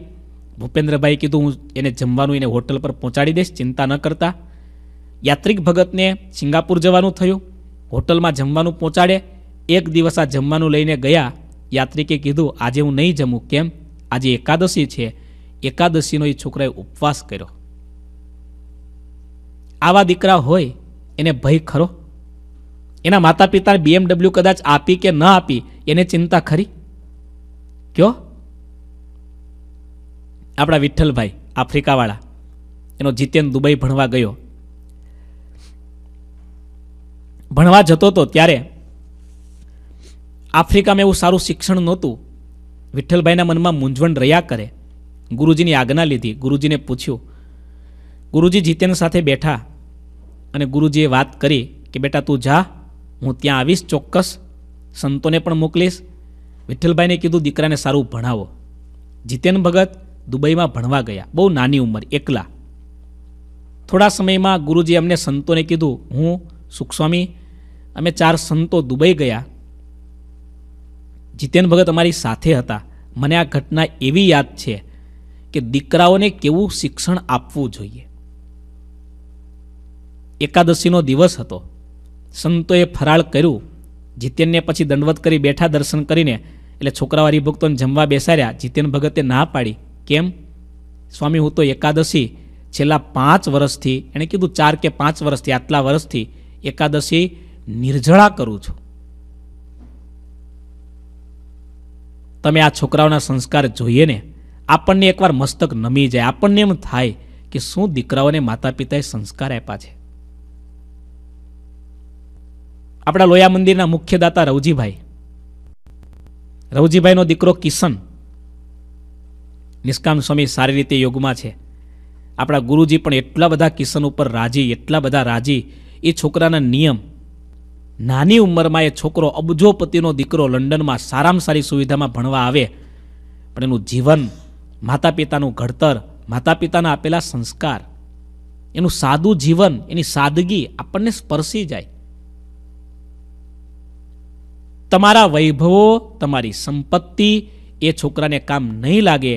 ભૂપેન્દ્રભાઈ કીધું હું એને જમવાનું એને હોટલ પર પહોંચાડી દઈશ ચિંતા ન કરતા યાત્રિક ભગતને સિંગાપુર જવાનું થયું હોટલમાં જમવાનું પહોંચાડે એક દિવસ આ જમવાનું લઈને ગયા યાત્રિકે કીધું આજે હું નહીં જમું કેમ આજે એકાદશી છે એકાદશીનો એ છોકરાએ ઉપવાસ કર્યો આવા દીકરા હોય એને ભય ખરો એના માતા પિતા બીએમડબલ્યુ કદાચ આપી કે ન આપી એને ચિંતા ખરી કયો આપણા વિઠ્ઠલભાઈ આફ્રિકાવાળા એનો જીતેન દુબઈ ભણવા ગયો ભણવા જતો હતો ત્યારે આફ્રિકામાં એવું સારું શિક્ષણ નહોતું વિઠ્ઠલભાઈના મનમાં મૂંઝવણ રહ્યા કરે ગુરુજીની આજ્ઞા લીધી ગુરુજીને પૂછ્યું ગુરુજી જીતેન સાથે બેઠા અને ગુરુજીએ વાત કરી કે બેટા તું જા હું ત્યાં આવીશ ચોક્કસ સંતોને પણ મોકલીશ વિઠ્ઠલભાઈને કીધું દીકરાને સારું ભણાવો જીતેન ભગત દુબઈમાં ભણવા ગયા બહુ નાની ઉંમર એકલા થોડા સમયમાં ગુરુજી એમને સંતોને કીધું હું સુખસ્વામી અમે ચાર સંતો દુબઈ ગયા જીતેન ભગત અમારી સાથે હતા મને આ ઘટના એવી યાદ છે કે દીકરાઓને કેવું શિક્ષણ આપવું જોઈએ એકાદશીનો દિવસ હતો સંતોએ ફરાળ કર્યું જીતેનને પછી દંડવત કરી બેઠા દર્શન કરીને એટલે છોકરાવાળી ભક્તોને જમવા બેસાડ્યા જીતેન ભગતે ના પાડી કેમ સ્વામી હું તો એકાદશી છેલ્લા પાંચ વર્ષથી એણે કીધું ચાર કે પાંચ વર્ષથી આટલા વર્ષથી એકાદશી નિર્જળા કરું છું તમે આ છોકરાઓના સંસ્કાર જોઈએ ને આપણને એકવાર મસ્તક નમી જાય આપણને એમ થાય કે શું દીકરાઓને માતા પિતાએ સંસ્કાર આપ્યા છે આપણા લોયા મંદિરના મુખ્ય દાતા રવજીભાઈ રવજીભાઈનો દીકરો કિશન નિષ્કામ સ્વામી સારી રીતે યોગમાં છે આપણા ગુરુજી પણ એટલા બધા કિશન ઉપર રાજી એટલા બધા રાજી એ છોકરાના નિયમ નાની ઉંમરમાં એ છોકરો અબજોપતિનો દીકરો લંડનમાં સારામાં સારી સુવિધામાં ભણવા આવે પણ એનું જીવન માતા પિતાનું ઘડતર માતા પિતાના આપેલા સંસ્કાર એનું સાદું જીવન એની સાદગી આપણને સ્પર્શી જાય તમારા વૈભવો તમારી સંપત્તિ એ છોકરાને કામ નહીં લાગે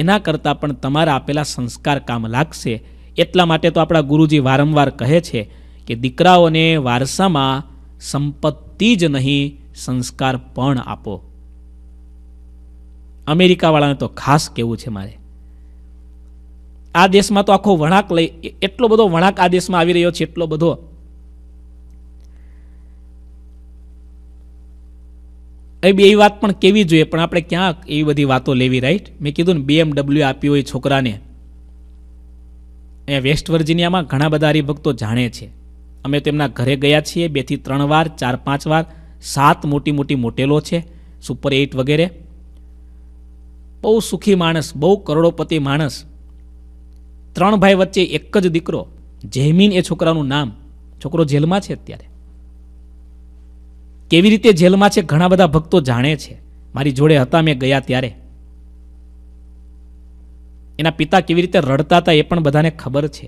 એના કરતાં પણ તમારા આપેલા સંસ્કાર કામ લાગશે એટલા માટે તો આપણા ગુરુજી વારંવાર કહે છે કે દીકરાઓને વારસામાં સંપત્તિ જ નહીં સંસ્કાર પણ આપો અમેરિકાવાળાને તો ખાસ કેવું છે મારે આ દેશમાં તો આખો વણાક લઈ એટલો બધો વણાક આ દેશમાં આવી રહ્યો છે એટલો બધો એ બે વાત પણ કેવી જોઈએ પણ આપણે ક્યાંક એવી બધી વાતો લેવી રાઈટ મેં કીધું ને બીએમડબલ્યુ આપી હોય છોકરાને અહીંયા વેસ્ટ વર્જિનિયામાં ઘણા બધા હરિભક્તો જાણે છે અમે તેમના ઘરે ગયા છીએ બેથી ત્રણ વાર ચાર પાંચ વાર સાત મોટી મોટી મોટેલો છે સુપર એઇટ વગેરે બહુ સુખી માણસ બહુ કરોડોપતિ માણસ ત્રણ ભાઈ વચ્ચે એક જ દીકરો જૈમીન એ છોકરાનું નામ છોકરો જેલમાં છે અત્યારે કેવી રીતે જેલમાં છે ઘણા બધા ભક્તો જાણે છે મારી જોડે હતા મેં ગયા ત્યારે એના પિતા કેવી રીતે રડતા હતા એ પણ બધાને ખબર છે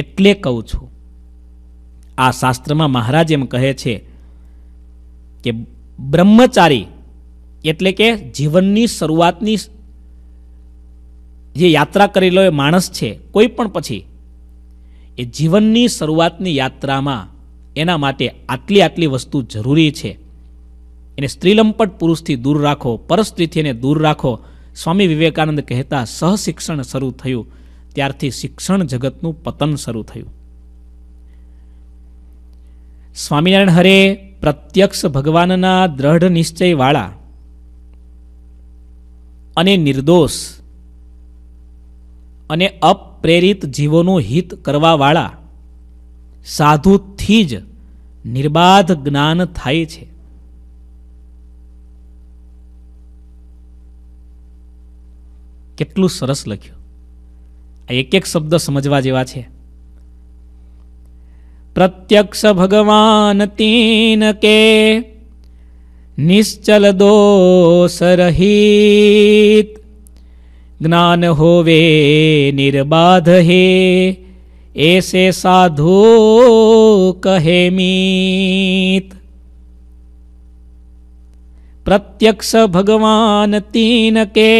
એટલે કહું છું આ શાસ્ત્રમાં મહારાજ એમ કહે છે કે બ્રહ્મચારી એટલે કે જીવનની શરૂઆતની જે યાત્રા કરેલો એ માણસ છે કોઈ પણ પછી એ જીવનની શરૂઆતની યાત્રામાં એના માટે આટલી આટલી વસ્તુ જરૂરી છે એને સ્ત્રીલંપટ પુરુષથી દૂર રાખો પરસ્ત્રીથી દૂર રાખો સ્વામી વિવેકાનંદ કહેતા સહશિક્ષણ શરૂ થયું ત્યારથી શિક્ષણ જગતનું પતન શરૂ થયું સ્વામિનારાયણ હરે પ્રત્યક્ષ ભગવાનના દ્રઢ નિશ્ચયવાળા અને નિર્દોષ અને અપ્રેરિત જીવોનું હિત કરવાવાળા સાધુથી જ નિર્બાધ જ્ઞાન થાય છે કેટલું સરસ લખ્યું આ એક એક શબ્દ સમજવા જેવા છે પ્રત્યક્ષ ભગવાન તીન કે નિશ્ચલ દોષરહિત જ્ઞાન હોવે નિર્બાધ હે એસે સાધુ કહે મીત પ્રત્યક્ષ ભગવાન તીન કે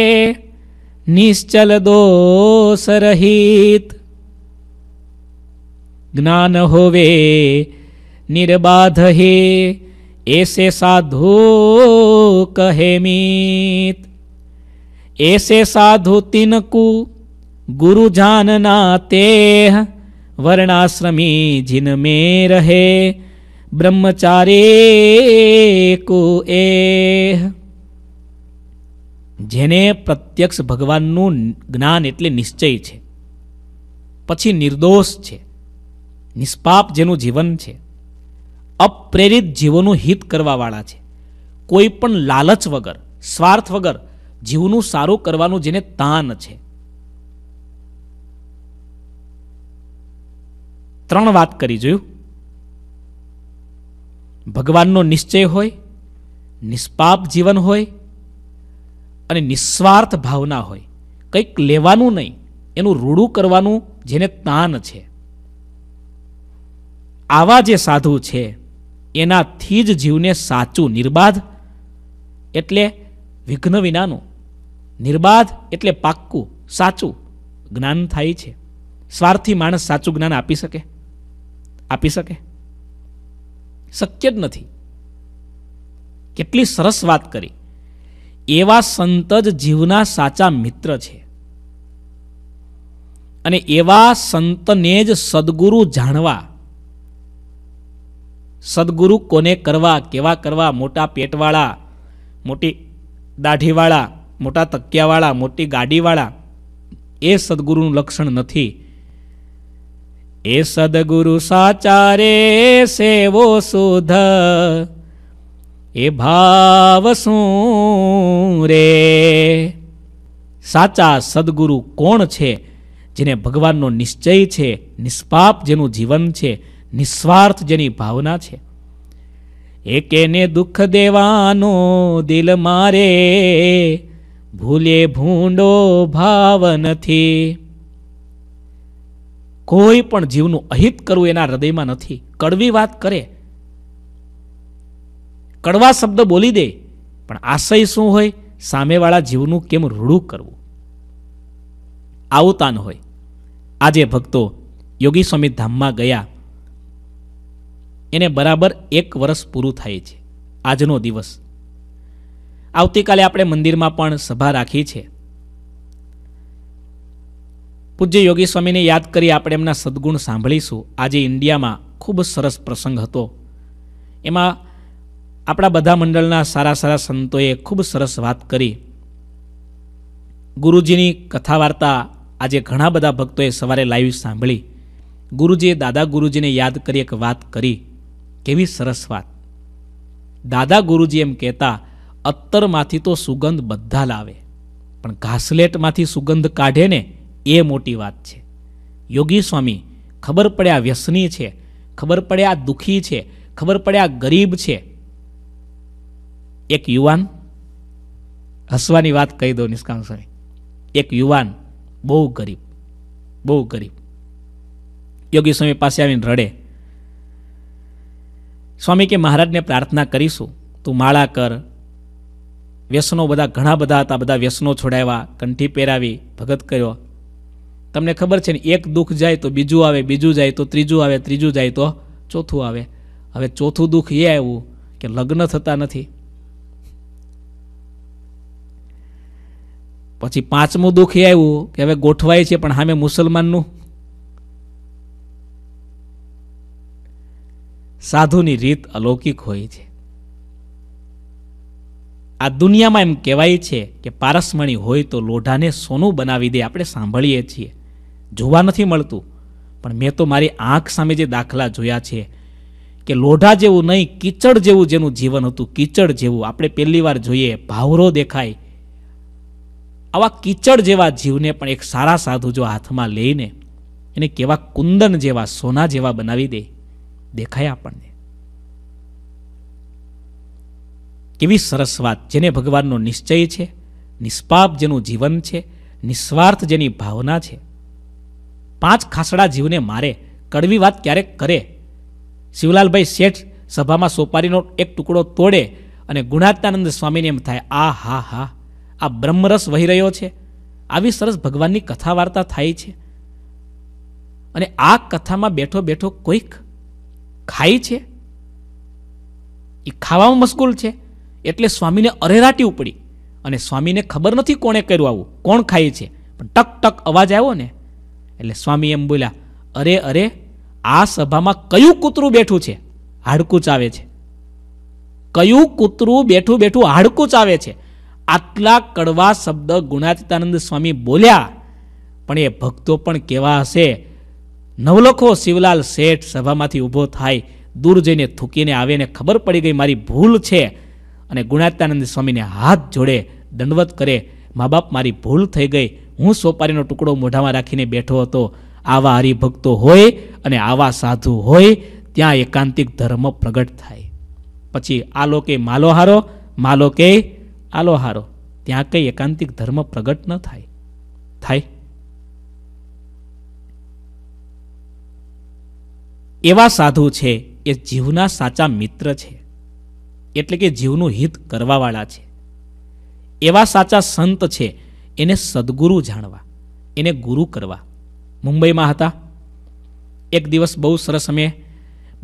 નિશ્ચલ દોષ રહિત જ્ઞાન હોવે નિર્બાધ હે એસે સાધુ કહે મીત એસે સાધુ તિનકુ ગુરુ જાન નાતે વર્ણાશ્રમી જિનમે રહે બ્રહ્મચારે કો એ જેને પ્રત્યક્ષ ભગવાનનું જ્ઞાન એટલે નિશ્ચય છે પછી નિર્દોષ છે નિષ્પાપ જેનું જીવન છે અપ્રેરિત જીવોનું હિત કરવાવાળા છે કોઈ પણ લાલચ વગર સ્વાર્થ વગર જીવનું સારું કરવાનું જેને તાન છે ત્રણ વાત કરી જોયું ભગવાનનો નિશ્ચય હોય નિષ્પાપ જીવન હોય અને નિસ્વાર્થ ભાવના હોય કંઈક લેવાનું નહીં એનું રૂડું કરવાનું જેને તાન છે આવા જે સાધુ છે એનાથી જ જીવને સાચું નિર્બાધ એટલે વિઘ્ન વિનાનું નિર્બાધ એટલે પાક્કું સાચું જ્ઞાન થાય છે સ્વાર્થી માણસ સાચું જ્ઞાન આપી શકે આપી શકે શક્ય જ નથી કેટલી સરસ વાત કરી એવા સંત જ જીવના સાચા મિત્ર છે અને એવા સંતને જ સદગુરુ જાણવા સદગુરુ કોને કરવા કેવા કરવા મોટા પેટવાળા મોટી દાઢીવાળા મોટા તકિયાવાળા મોટી ગાડીવાળા એ સદગુરુનું લક્ષણ નથી એ સદગુરુ સાચારે સેવો સુધ એ ભાવ શું રે સાચા સદગુરુ કોણ છે જેને ભગવાનનો નિશ્ચય છે નિષ્પાપ જેનું જીવન છે નિસ્વાર્થ જેની ભાવના છે એકેને દુઃખ દેવાનો દિલ મારે ભૂલે ભૂંડો ભાવ નથી કોઈ પણ જીવનું અહિત કરવું એના હૃદયમાં નથી કડવી વાત કરે કડવા શબ્દ બોલી દે પણ આશય શું હોય સામેવાળા જીવનું કેમ રૂડું કરવું આવું તાન હોય આજે ભક્તો યોગી સ્વામી ધામમાં ગયા એને બરાબર એક વર્ષ પૂરું થાય છે આજનો દિવસ આવતીકાલે આપણે મંદિરમાં પણ સભા રાખી છે પૂજ્ય યોગી સ્વામીને યાદ કરી આપણે એમના સદગુણ સાંભળીશું આજે ઇન્ડિયામાં ખૂબ સરસ પ્રસંગ હતો એમાં આપણા બધા મંડળના સારા સારા સંતોએ ખૂબ સરસ વાત કરી ગુરુજીની કથા વાર્તા આજે ઘણા બધા ભક્તોએ સવારે લાઈવ સાંભળી ગુરુજીએ દાદા ગુરુજીને યાદ કરી એક વાત કરી કેવી સરસ વાત દાદા ગુરુજી એમ કહેતા અત્તરમાંથી તો સુગંધ બધા લાવે પણ ઘાસલેટમાંથી સુગંધ કાઢે ને એ મોટી વાત છે યોગી સ્વામી ખબર પડે આ વ્યસની છે ખબર પડે આ દુઃખી છે ખબર પડે આ ગરીબ છે એક યુવાન હસવાની વાત કહી દો નિષ્કામ સ્વામી એક યુવાન બહુ ગરીબ બહુ ગરીબ યોગી સ્વામી પાસે આવીને રડે સ્વામી કે મહારાજને પ્રાર્થના કરીશું તું માળા કર વ્યસનો બધા ઘણા બધા હતા બધા વ્યસનો છોડાવ્યા કંઠી પહેરાવી ભગત કર્યો તમને ખબર છે ને એક દુઃખ જાય તો બીજું આવે બીજું જાય તો ત્રીજું આવે ત્રીજું જાય તો ચોથું આવે હવે ચોથું દુઃખ એ આવ્યું કે લગ્ન થતા નથી પછી પાંચમું દુઃખ એ આવ્યું કે હવે ગોઠવાય છે પણ સામે મુસલમાનનું સાધુની રીત અલૌકિક હોય છે આ દુનિયામાં એમ કહેવાય છે કે પારસમણી હોય તો લોઢાને સોનું બનાવી દે આપણે સાંભળીએ છીએ જોવા નથી મળતું પણ મેં તો મારી આંખ સામે જે દાખલા જોયા છે કે લોઢા જેવું નહીં કીચડ જેવું જેનું જીવન હતું કીચડ જેવું આપણે પહેલી વાર જોઈએ ભાવરો દેખાય આવા કીચડ જેવા જીવને પણ એક સારા સાધુ જો હાથમાં લઈને એને કેવા કુંદન જેવા સોના જેવા બનાવી દે દેખાય આપણને કેવી સરસ વાત જેને ભગવાનનો નિશ્ચય છે નિષ્પાપ જેનું જીવન છે નિસ્વાર્થ જેની ભાવના છે પાંચ ખાસડા જીવને મારે કડવી વાત ક્યારેક કરે શિવલાલભાઈ શેઠ સભામાં સોપારીનો એક ટુકડો તોડે અને ગુણાત્યાનંદ સ્વામીને એમ થાય આ હા હા આ બ્રહ્મરસ વહી રહ્યો છે આવી સરસ ભગવાનની કથા વાર્તા થાય છે અને આ કથામાં બેઠો બેઠો કોઈક ખાય છે એ ખાવામાં મશગુલ છે એટલે સ્વામીને અરેરાટી ઉપડી અને સ્વામીને ખબર નથી કોણે કર્યું આવું કોણ ખાય છે પણ ટક ટક અવાજ આવ્યો ને એટલે સ્વામી એમ બોલ્યા અરે અરે આ સભામાં કયું કૂતરું બેઠું છે હાડકું ચાવે છે કયું કૂતરું બેઠું બેઠું હાડકું ચાવે છે આટલા કડવા શબ્દ ગુણાતીતાનંદ સ્વામી બોલ્યા પણ એ ભક્તો પણ કેવા હશે નવલખો શિવલાલ શેઠ સભામાંથી ઊભો થાય દૂર જઈને થૂકીને આવે ને ખબર પડી ગઈ મારી ભૂલ છે અને ગુણાત્યાનંદ સ્વામીને હાથ જોડે દંડવત કરે મા બાપ મારી ભૂલ થઈ ગઈ હું સોપારીનો ટુકડો મોઢામાં રાખીને બેઠો હતો આવા હરિભક્તો હોય અને આવા સાધુ હોય ત્યાં એકાંતિક ધર્મ પ્રગટ થાય પછી આલો કે માલો હારો માલો કે આલો ત્યાં કંઈ એકાંતિક ધર્મ પ્રગટ ન થાય થાય એવા સાધુ છે એ જીવના સાચા મિત્ર છે એટલે કે જીવનું હિત કરવાવાળા છે એવા સાચા સંત છે એને સદગુરુ જાણવા એને ગુરુ કરવા મુંબઈમાં હતા એક દિવસ બહુ સરસ અમે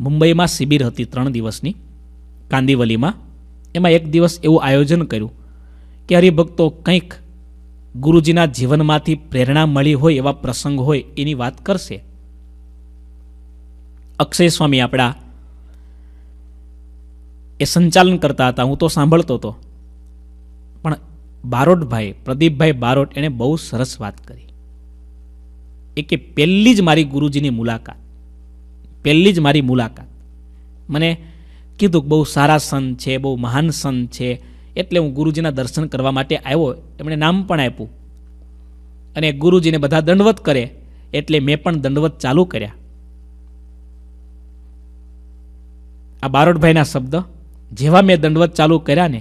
મુંબઈમાં શિબિર હતી ત્રણ દિવસની કાંદીવલીમાં એમાં એક દિવસ એવું આયોજન કર્યું કે હરિભક્તો કંઈક ગુરુજીના જીવનમાંથી પ્રેરણા મળી હોય એવા પ્રસંગ હોય એની વાત કરશે અક્ષય સ્વામી આપણા એ સંચાલન કરતા હતા હું તો સાંભળતો હતો બારોટભાઈ પ્રદીપભાઈ બારોટ એણે બહુ સરસ વાત કરી એ કે પહેલી જ મારી ગુરુજીની મુલાકાત પહેલી જ મારી મુલાકાત મને કીધું બહુ સારા સંત છે બહુ મહાન સંત છે એટલે હું ગુરુજીના દર્શન કરવા માટે આવ્યો એમણે નામ પણ આપ્યું અને ગુરુજીને બધા દંડવત કરે એટલે મેં પણ દંડવત ચાલુ કર્યા આ બારોટભાઈના શબ્દ જેવા મેં દંડવત ચાલુ કર્યા ને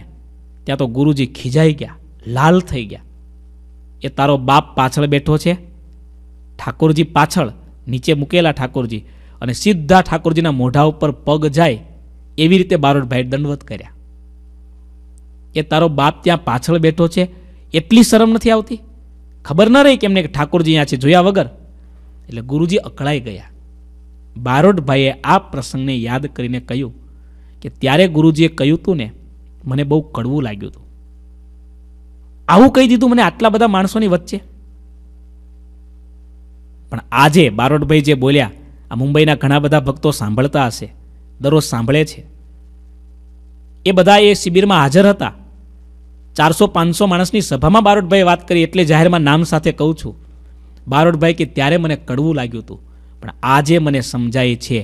ત્યાં તો ગુરુજી ખીજાઈ ગયા લાલ થઈ ગયા એ તારો બાપ પાછળ બેઠો છે ઠાકોરજી પાછળ નીચે મૂકેલા ઠાકોરજી અને સીધા ઠાકોરજીના મોઢા ઉપર પગ જાય એવી રીતે બારોટભાઈ દંડવત કર્યા એ તારો બાપ ત્યાં પાછળ બેઠો છે એટલી શરમ નથી આવતી ખબર ન રહી કેમને કે ઠાકોરજી અહીંયા છે જોયા વગર એટલે ગુરુજી અકળાઈ ગયા બારોટભાઈએ આ પ્રસંગને યાદ કરીને કહ્યું કે ત્યારે ગુરુજીએ કહ્યું હતું ને મને બહુ કડવું લાગ્યું હતું આવું કહી દીધું મને આટલા બધા માણસોની વચ્ચે પણ આજે બારોટભાઈ જે બોલ્યા આ મુંબઈના ઘણા બધા ભક્તો સાંભળતા હશે દરરોજ સાંભળે છે એ બધા એ શિબિરમાં હાજર હતા ચારસો પાંચસો માણસની સભામાં બારોટભાઈએ વાત કરી એટલે જાહેરમાં નામ સાથે કહું છું બારોટભાઈ કે ત્યારે મને કડવું લાગ્યું હતું પણ આજે મને સમજાય છે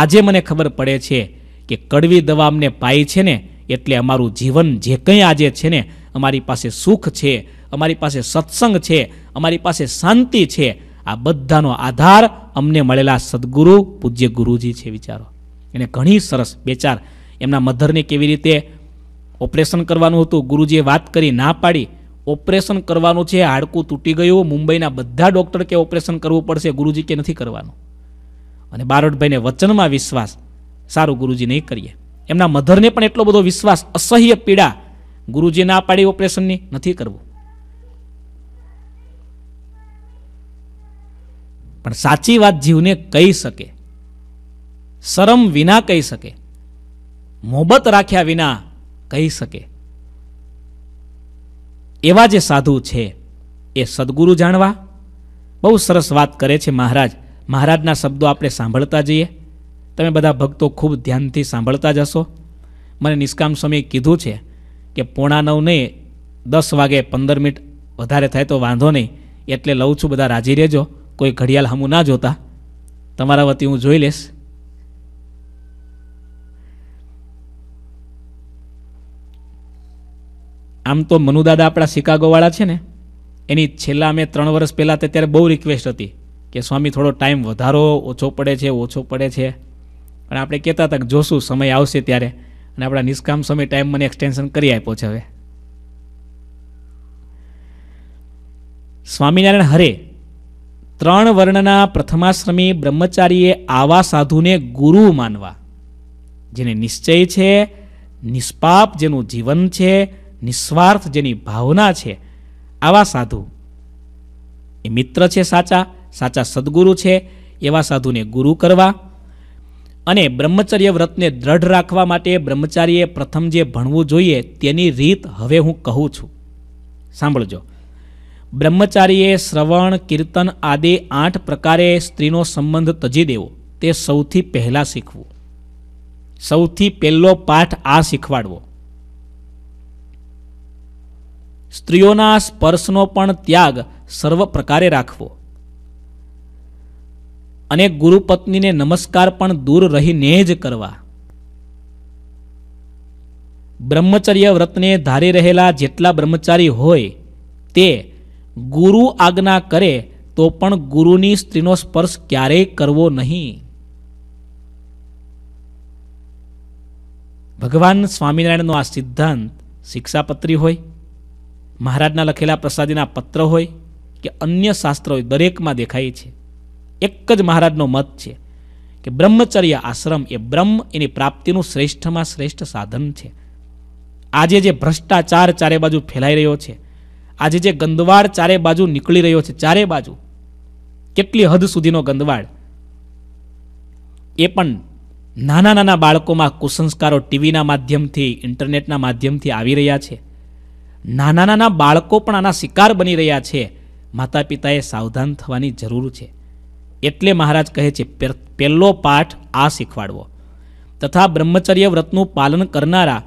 આજે મને ખબર પડે છે કે કડવી દવા અમને પાઈ છે ને એટલે અમારું જીવન જે કંઈ આજે છે ને અમારી પાસે સુખ છે અમારી પાસે સત્સંગ છે અમારી પાસે શાંતિ છે આ બધાનો આધાર અમને મળેલા સદગુરુ પૂજ્ય ગુરુજી છે વિચારો એને ઘણી સરસ બે ચાર એમના મધરને કેવી રીતે ઓપરેશન કરવાનું હતું ગુરુજીએ વાત કરી ના પાડી ઓપરેશન કરવાનું છે હાડકું તૂટી ગયું મુંબઈના બધા ડૉક્ટર કે ઓપરેશન કરવું પડશે ગુરુજી કે નથી કરવાનું અને બારોટભાઈને વચનમાં વિશ્વાસ સારું ગુરુજી નહીં કરીએ એમના મધરને પણ એટલો બધો વિશ્વાસ અસહ્ય પીડા ગુરુજી ના પાડી ની નથી કરવું પણ સાચી વાત જીવને કહી શકે શરમ વિના કહી શકે મોહબત રાખ્યા વિના કહી શકે એવા જે સાધુ છે એ સદગુરુ જાણવા બહુ સરસ વાત કરે છે મહારાજ મહારાજના શબ્દો આપણે સાંભળતા જઈએ તમે બધા ભક્તો ખૂબ ધ્યાનથી સાંભળતા જશો મને નિષ્કામ સ્વામીએ કીધું છે કે પોણા નવ નહીં દસ વાગે પંદર મિનિટ વધારે થાય તો વાંધો નહીં એટલે લઉં છું બધા રાજી રહેજો કોઈ ઘડિયાળ હમું ના જોતા તમારા વતી હું જોઈ લઈશ આમ તો મનુદાદા આપણા શિકાગોવાળા છે ને એની છેલ્લા અમે ત્રણ વર્ષ પહેલાં તે ત્યારે બહુ રિક્વેસ્ટ હતી કે સ્વામી થોડો ટાઈમ વધારો ઓછો પડે છે ઓછો પડે છે પણ આપણે કહેતા હતા કે જોશું સમય આવશે ત્યારે અને આપણા નિષ્કામ સમય ટાઈમ મને એક્સટેન્શન કરી આપ્યો છે હવે સ્વામિનારાયણ હરે ત્રણ વર્ણના પ્રથમાશ્રમી બ્રહ્મચારીએ આવા સાધુને ગુરુ માનવા જેને નિશ્ચય છે નિષ્પાપ જેનું જીવન છે નિસ્વાર્થ જેની ભાવના છે આવા સાધુ એ મિત્ર છે સાચા સાચા સદગુરુ છે એવા સાધુને ગુરુ કરવા અને બ્રહ્મચર્ય વ્રતને દ્રઢ રાખવા માટે બ્રહ્મચારીએ પ્રથમ જે ભણવું જોઈએ તેની રીત હવે હું કહું છું સાંભળજો બ્રહ્મચારીએ શ્રવણ કીર્તન આદિ આઠ પ્રકારે સ્ત્રીનો સંબંધ તજી દેવો તે સૌથી પહેલાં શીખવું સૌથી પહેલો પાઠ આ શીખવાડવો સ્ત્રીઓના સ્પર્શનો પણ ત્યાગ સર્વ પ્રકારે રાખવો અને ગુરુપત્નીને નમસ્કાર પણ દૂર રહીને જ કરવા બ્રહ્મચર્ય વ્રતને ધારી રહેલા જેટલા બ્રહ્મચારી હોય તે ગુરુ આજ્ઞા કરે તો પણ ગુરુની સ્ત્રીનો સ્પર્શ ક્યારેય કરવો નહીં ભગવાન સ્વામિનારાયણનો આ સિદ્ધાંત શિક્ષાપત્રી હોય મહારાજના લખેલા પ્રસાદીના પત્ર હોય કે અન્ય શાસ્ત્રો દરેકમાં દેખાય છે એક જ મહારાજનો મત છે કે બ્રહ્મચર્ય આશ્રમ એ બ્રહ્મ એની પ્રાપ્તિનું શ્રેષ્ઠમાં શ્રેષ્ઠ સાધન છે આજે જે ભ્રષ્ટાચાર ચારે બાજુ ફેલાઈ રહ્યો છે આજે જે ગંદવાડ ચારે બાજુ નીકળી રહ્યો છે ચારે બાજુ કેટલી હદ સુધીનો ગંદવાડ એ પણ નાના નાના બાળકોમાં કુસંસ્કારો ટીવીના માધ્યમથી ઇન્ટરનેટના માધ્યમથી આવી રહ્યા છે નાના નાના બાળકો પણ આના શિકાર બની રહ્યા છે માતા પિતાએ સાવધાન થવાની જરૂર છે એટલે મહારાજ કહે છે પહેલો પાઠ આ શીખવાડવો તથા બ્રહ્મચર્ય વ્રતનું પાલન કરનારા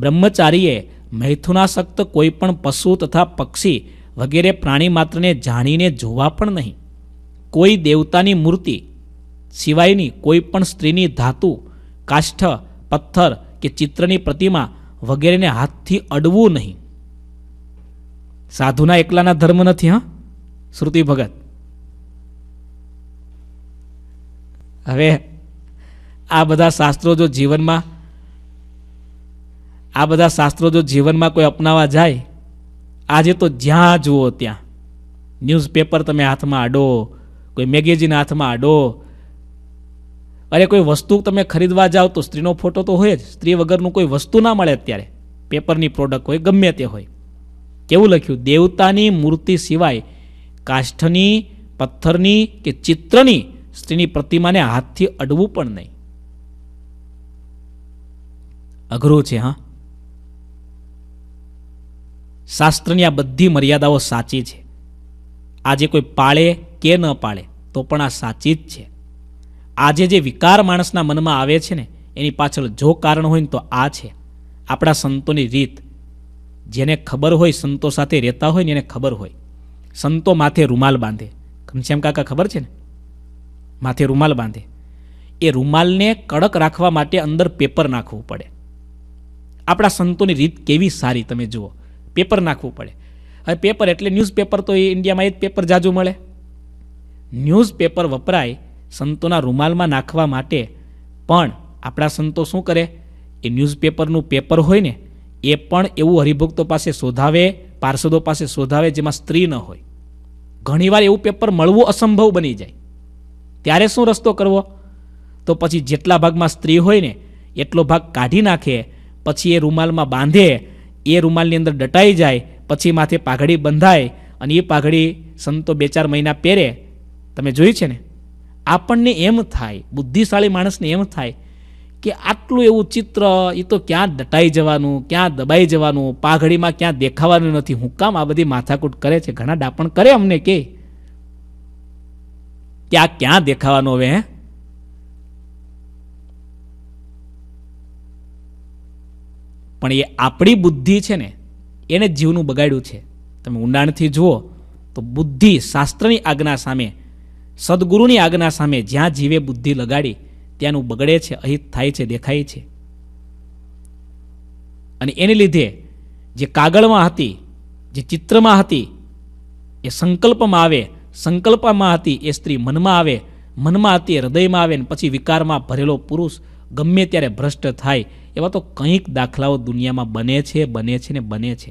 બ્રહ્મચારીએ મૈથુનાસક્ત કોઈ પણ પશુ તથા પક્ષી વગેરે પ્રાણી માત્રને જાણીને જોવા પણ નહીં કોઈ દેવતાની મૂર્તિ સિવાયની કોઈ પણ સ્ત્રીની ધાતુ કાષ્ઠ પથ્થર કે ચિત્રની પ્રતિમા વગેરેને હાથથી અડવું નહીં સાધુના એકલાના ધર્મ નથી હા શ્રુતિ ભગત હવે આ બધા શાસ્ત્રો જો જીવનમાં આ બધા શાસ્ત્રો જો જીવનમાં કોઈ અપનાવા જાય આજે તો જ્યાં જુઓ ત્યાં ન્યૂઝપેપર તમે હાથમાં આડો કોઈ મેગેઝિન હાથમાં આડો અરે કોઈ વસ્તુ તમે ખરીદવા જાઓ તો સ્ત્રીનો ફોટો તો હોય જ સ્ત્રી વગરનું કોઈ વસ્તુ ના મળે અત્યારે પેપરની પ્રોડક્ટ હોય ગમે તે હોય કેવું લખ્યું દેવતાની મૂર્તિ સિવાય કાષ્ઠની પથ્થરની કે ચિત્રની સ્ત્રીની પ્રતિમાને હાથથી અડવું પણ નહીં અઘરો છે હા શાસ્ત્રની આ બધી મર્યાદાઓ સાચી છે આજે કોઈ પાળે કે ન પાળે તો પણ આ સાચી જ છે આજે જે વિકાર માણસના મનમાં આવે છે ને એની પાછળ જો કારણ હોય ને તો આ છે આપણા સંતોની રીત જેને ખબર હોય સંતો સાથે રહેતા હોય ને એને ખબર હોય સંતો માથે રૂમાલ બાંધે ઘનશ્યામ કાકા ખબર છે ને માથે રૂમાલ બાંધે એ રૂમાલને કડક રાખવા માટે અંદર પેપર નાખવું પડે આપણા સંતોની રીત કેવી સારી તમે જુઓ પેપર નાખવું પડે હવે પેપર એટલે ન્યૂઝપેપર તો એ ઇન્ડિયામાં એ જ પેપર જાજુ મળે ન્યૂઝપેપર વપરાય સંતોના રૂમાલમાં નાખવા માટે પણ આપણા સંતો શું કરે એ ન્યૂઝપેપરનું પેપર હોય ને એ પણ એવું હરિભક્તો પાસે શોધાવે પાર્ષદો પાસે શોધાવે જેમાં સ્ત્રી ન હોય ઘણીવાર એવું પેપર મળવું અસંભવ બની જાય ત્યારે શું રસ્તો કરવો તો પછી જેટલા ભાગમાં સ્ત્રી હોય ને એટલો ભાગ કાઢી નાખે પછી એ રૂમાલમાં બાંધે એ રૂમાલની અંદર ડટાઈ જાય પછી માથે પાઘડી બંધાય અને એ પાઘડી સંતો બે ચાર મહિના પહેરે તમે જોઈ છે ને આપણને એમ થાય બુદ્ધિશાળી માણસને એમ થાય કે આટલું એવું ચિત્ર એ તો ક્યાં દટાઈ જવાનું ક્યાં દબાઈ જવાનું પાઘડીમાં ક્યાં દેખાવાનું નથી હું કામ આ બધી માથાકૂટ કરે છે ઘણા ડાપણ કરે અમને કે કે આ ક્યાં દેખાવાનું હવે હે પણ એ આપણી બુદ્ધિ છે ને એને જીવનું બગાડ્યું છે તમે ઊંડાણથી જુઓ તો બુદ્ધિ શાસ્ત્રની આજ્ઞા સામે સદગુરુની આજ્ઞા સામે જ્યાં જીવે બુદ્ધિ લગાડી ત્યાંનું બગડે છે અહિત થાય છે દેખાય છે અને એને લીધે જે કાગળમાં હતી જે ચિત્રમાં હતી એ સંકલ્પમાં આવે સંકલ્પમાં હતી એ સ્ત્રી મનમાં આવે મનમાં હતી હૃદયમાં આવે ને પછી વિકારમાં ભરેલો પુરુષ ગમે ત્યારે ભ્રષ્ટ થાય એવા તો કંઈક દાખલાઓ દુનિયામાં બને છે બને છે ને બને છે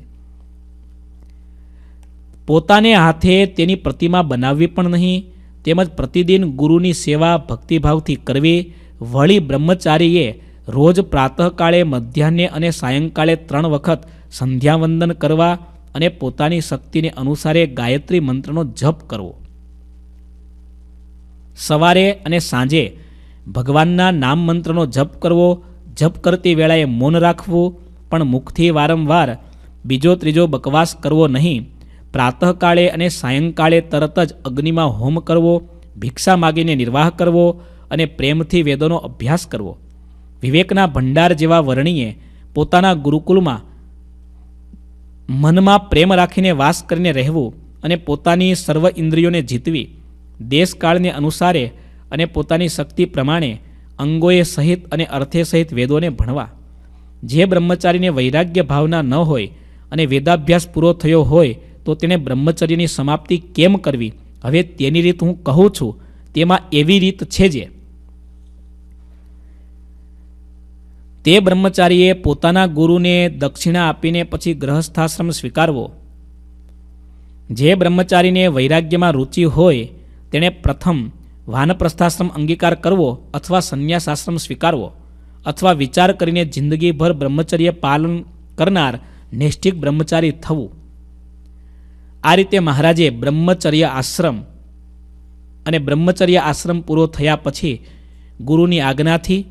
પોતાને હાથે તેની પ્રતિમા બનાવવી પણ નહીં તેમજ પ્રતિદિન ગુરુની સેવા ભક્તિભાવથી કરવી વળી બ્રહ્મચારીએ રોજ પ્રાતઃકાળે મધ્યાહ્ને અને સાયંકાળે ત્રણ વખત સંધ્યાવંદન કરવા અને પોતાની શક્તિને અનુસારે ગાયત્રી મંત્રનો જપ કરવો સવારે અને સાંજે ભગવાનના નામ મંત્રનો જપ કરવો જપ કરતી વેળાએ મૌન રાખવું પણ મુખથી વારંવાર બીજો ત્રીજો બકવાસ કરવો નહીં પ્રાતઃકાળે અને સાયંકાળે તરત જ અગ્નિમાં હોમ કરવો ભિક્ષા માગીને નિર્વાહ કરવો અને પ્રેમથી વેદોનો અભ્યાસ કરવો વિવેકના ભંડાર જેવા વર્ણીએ પોતાના ગુરુકુલમાં મનમાં પ્રેમ રાખીને વાસ કરીને રહેવું અને પોતાની સર્વ ઇન્દ્રિયોને જીતવી દેશકાળને અનુસારે અને પોતાની શક્તિ પ્રમાણે અંગોએ સહિત અને અર્થે સહિત વેદોને ભણવા જે બ્રહ્મચારીને વૈરાગ્ય ભાવના ન હોય અને વેદાભ્યાસ પૂરો થયો હોય તો તેણે બ્રહ્મચર્યની સમાપ્તિ કેમ કરવી હવે તેની રીત હું કહું છું તેમાં એવી રીત છે જે તે બ્રહ્મચારીએ પોતાના ગુરુને દક્ષિણા આપીને પછી ગ્રહસ્થાશ્રમ સ્વીકારવો જે બ્રહ્મચારીને વૈરાગ્યમાં રુચિ હોય તેણે પ્રથમ વાનપ્રસ્થાશ્રમ અંગીકાર કરવો અથવા સંન્યાસાશ્રમ સ્વીકારવો અથવા વિચાર કરીને જિંદગીભર બ્રહ્મચર્ય પાલન કરનાર નિષ્ઠિક બ્રહ્મચારી થવું આ રીતે મહારાજે બ્રહ્મચર્ય આશ્રમ અને બ્રહ્મચર્ય આશ્રમ પૂરો થયા પછી ગુરુની આજ્ઞાથી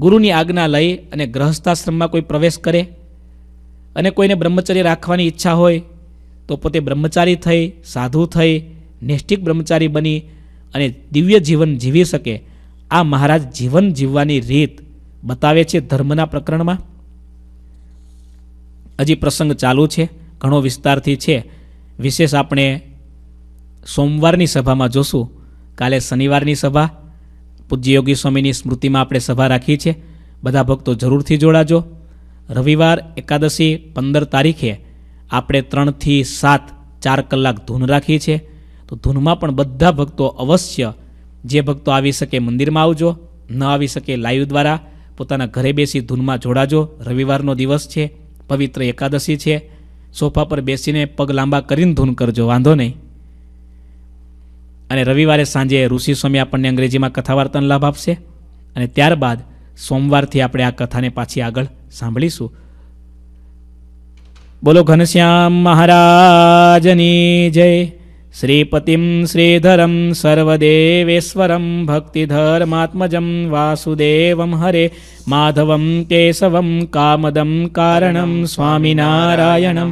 ગુરુની આજ્ઞા લઈ અને ગ્રહસ્થાશ્રમમાં કોઈ પ્રવેશ કરે અને કોઈને બ્રહ્મચર્ય રાખવાની ઈચ્છા હોય તો પોતે બ્રહ્મચારી થઈ સાધુ થઈ નિષ્ઠિક બ્રહ્મચારી બની અને દિવ્ય જીવન જીવી શકે આ મહારાજ જીવન જીવવાની રીત બતાવે છે ધર્મના પ્રકરણમાં હજી પ્રસંગ ચાલુ છે ઘણો વિસ્તારથી છે વિશેષ આપણે સોમવારની સભામાં જોશું કાલે શનિવારની સભા પૂજ્ય યોગી સ્વામીની સ્મૃતિમાં આપણે સભા રાખી છે બધા ભક્તો જરૂરથી જોડાજો રવિવાર એકાદશી પંદર તારીખે આપણે ત્રણથી સાત ચાર કલાક ધૂન રાખી છે તો ધૂનમાં પણ બધા ભક્તો અવશ્ય જે ભક્તો આવી શકે મંદિરમાં આવજો ન આવી શકે લાઈવ દ્વારા પોતાના ઘરે બેસી ધૂનમાં જોડાજો રવિવારનો દિવસ છે પવિત્ર એકાદશી છે સોફા પર બેસીને પગ લાંબા કરીને ધૂન કરજો વાંધો નહીં અને રવિવારે સાંજે ઋષિ સ્વામી આપણને અંગ્રેજીમાં કથા વાર્તાનો લાભ આપશે અને ત્યારબાદ સોમવારથી આપણે આ કથાને પાછી આગળ સાંભળીશું બોલો ઘનશ્યામ મહારાજની જય શ્રીપતિમ શ્રીધરમ સર્વદેવેશ્વરમ ભક્તિધર્માત્મજમ વાસુદેવમ હરે માધવમ કેશવમ કામદમ કારણમ સ્વામિનારાયણમ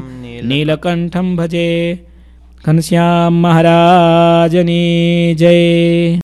નીલકંઠમ ભજે ઘનશ્યામ મહારાજની જય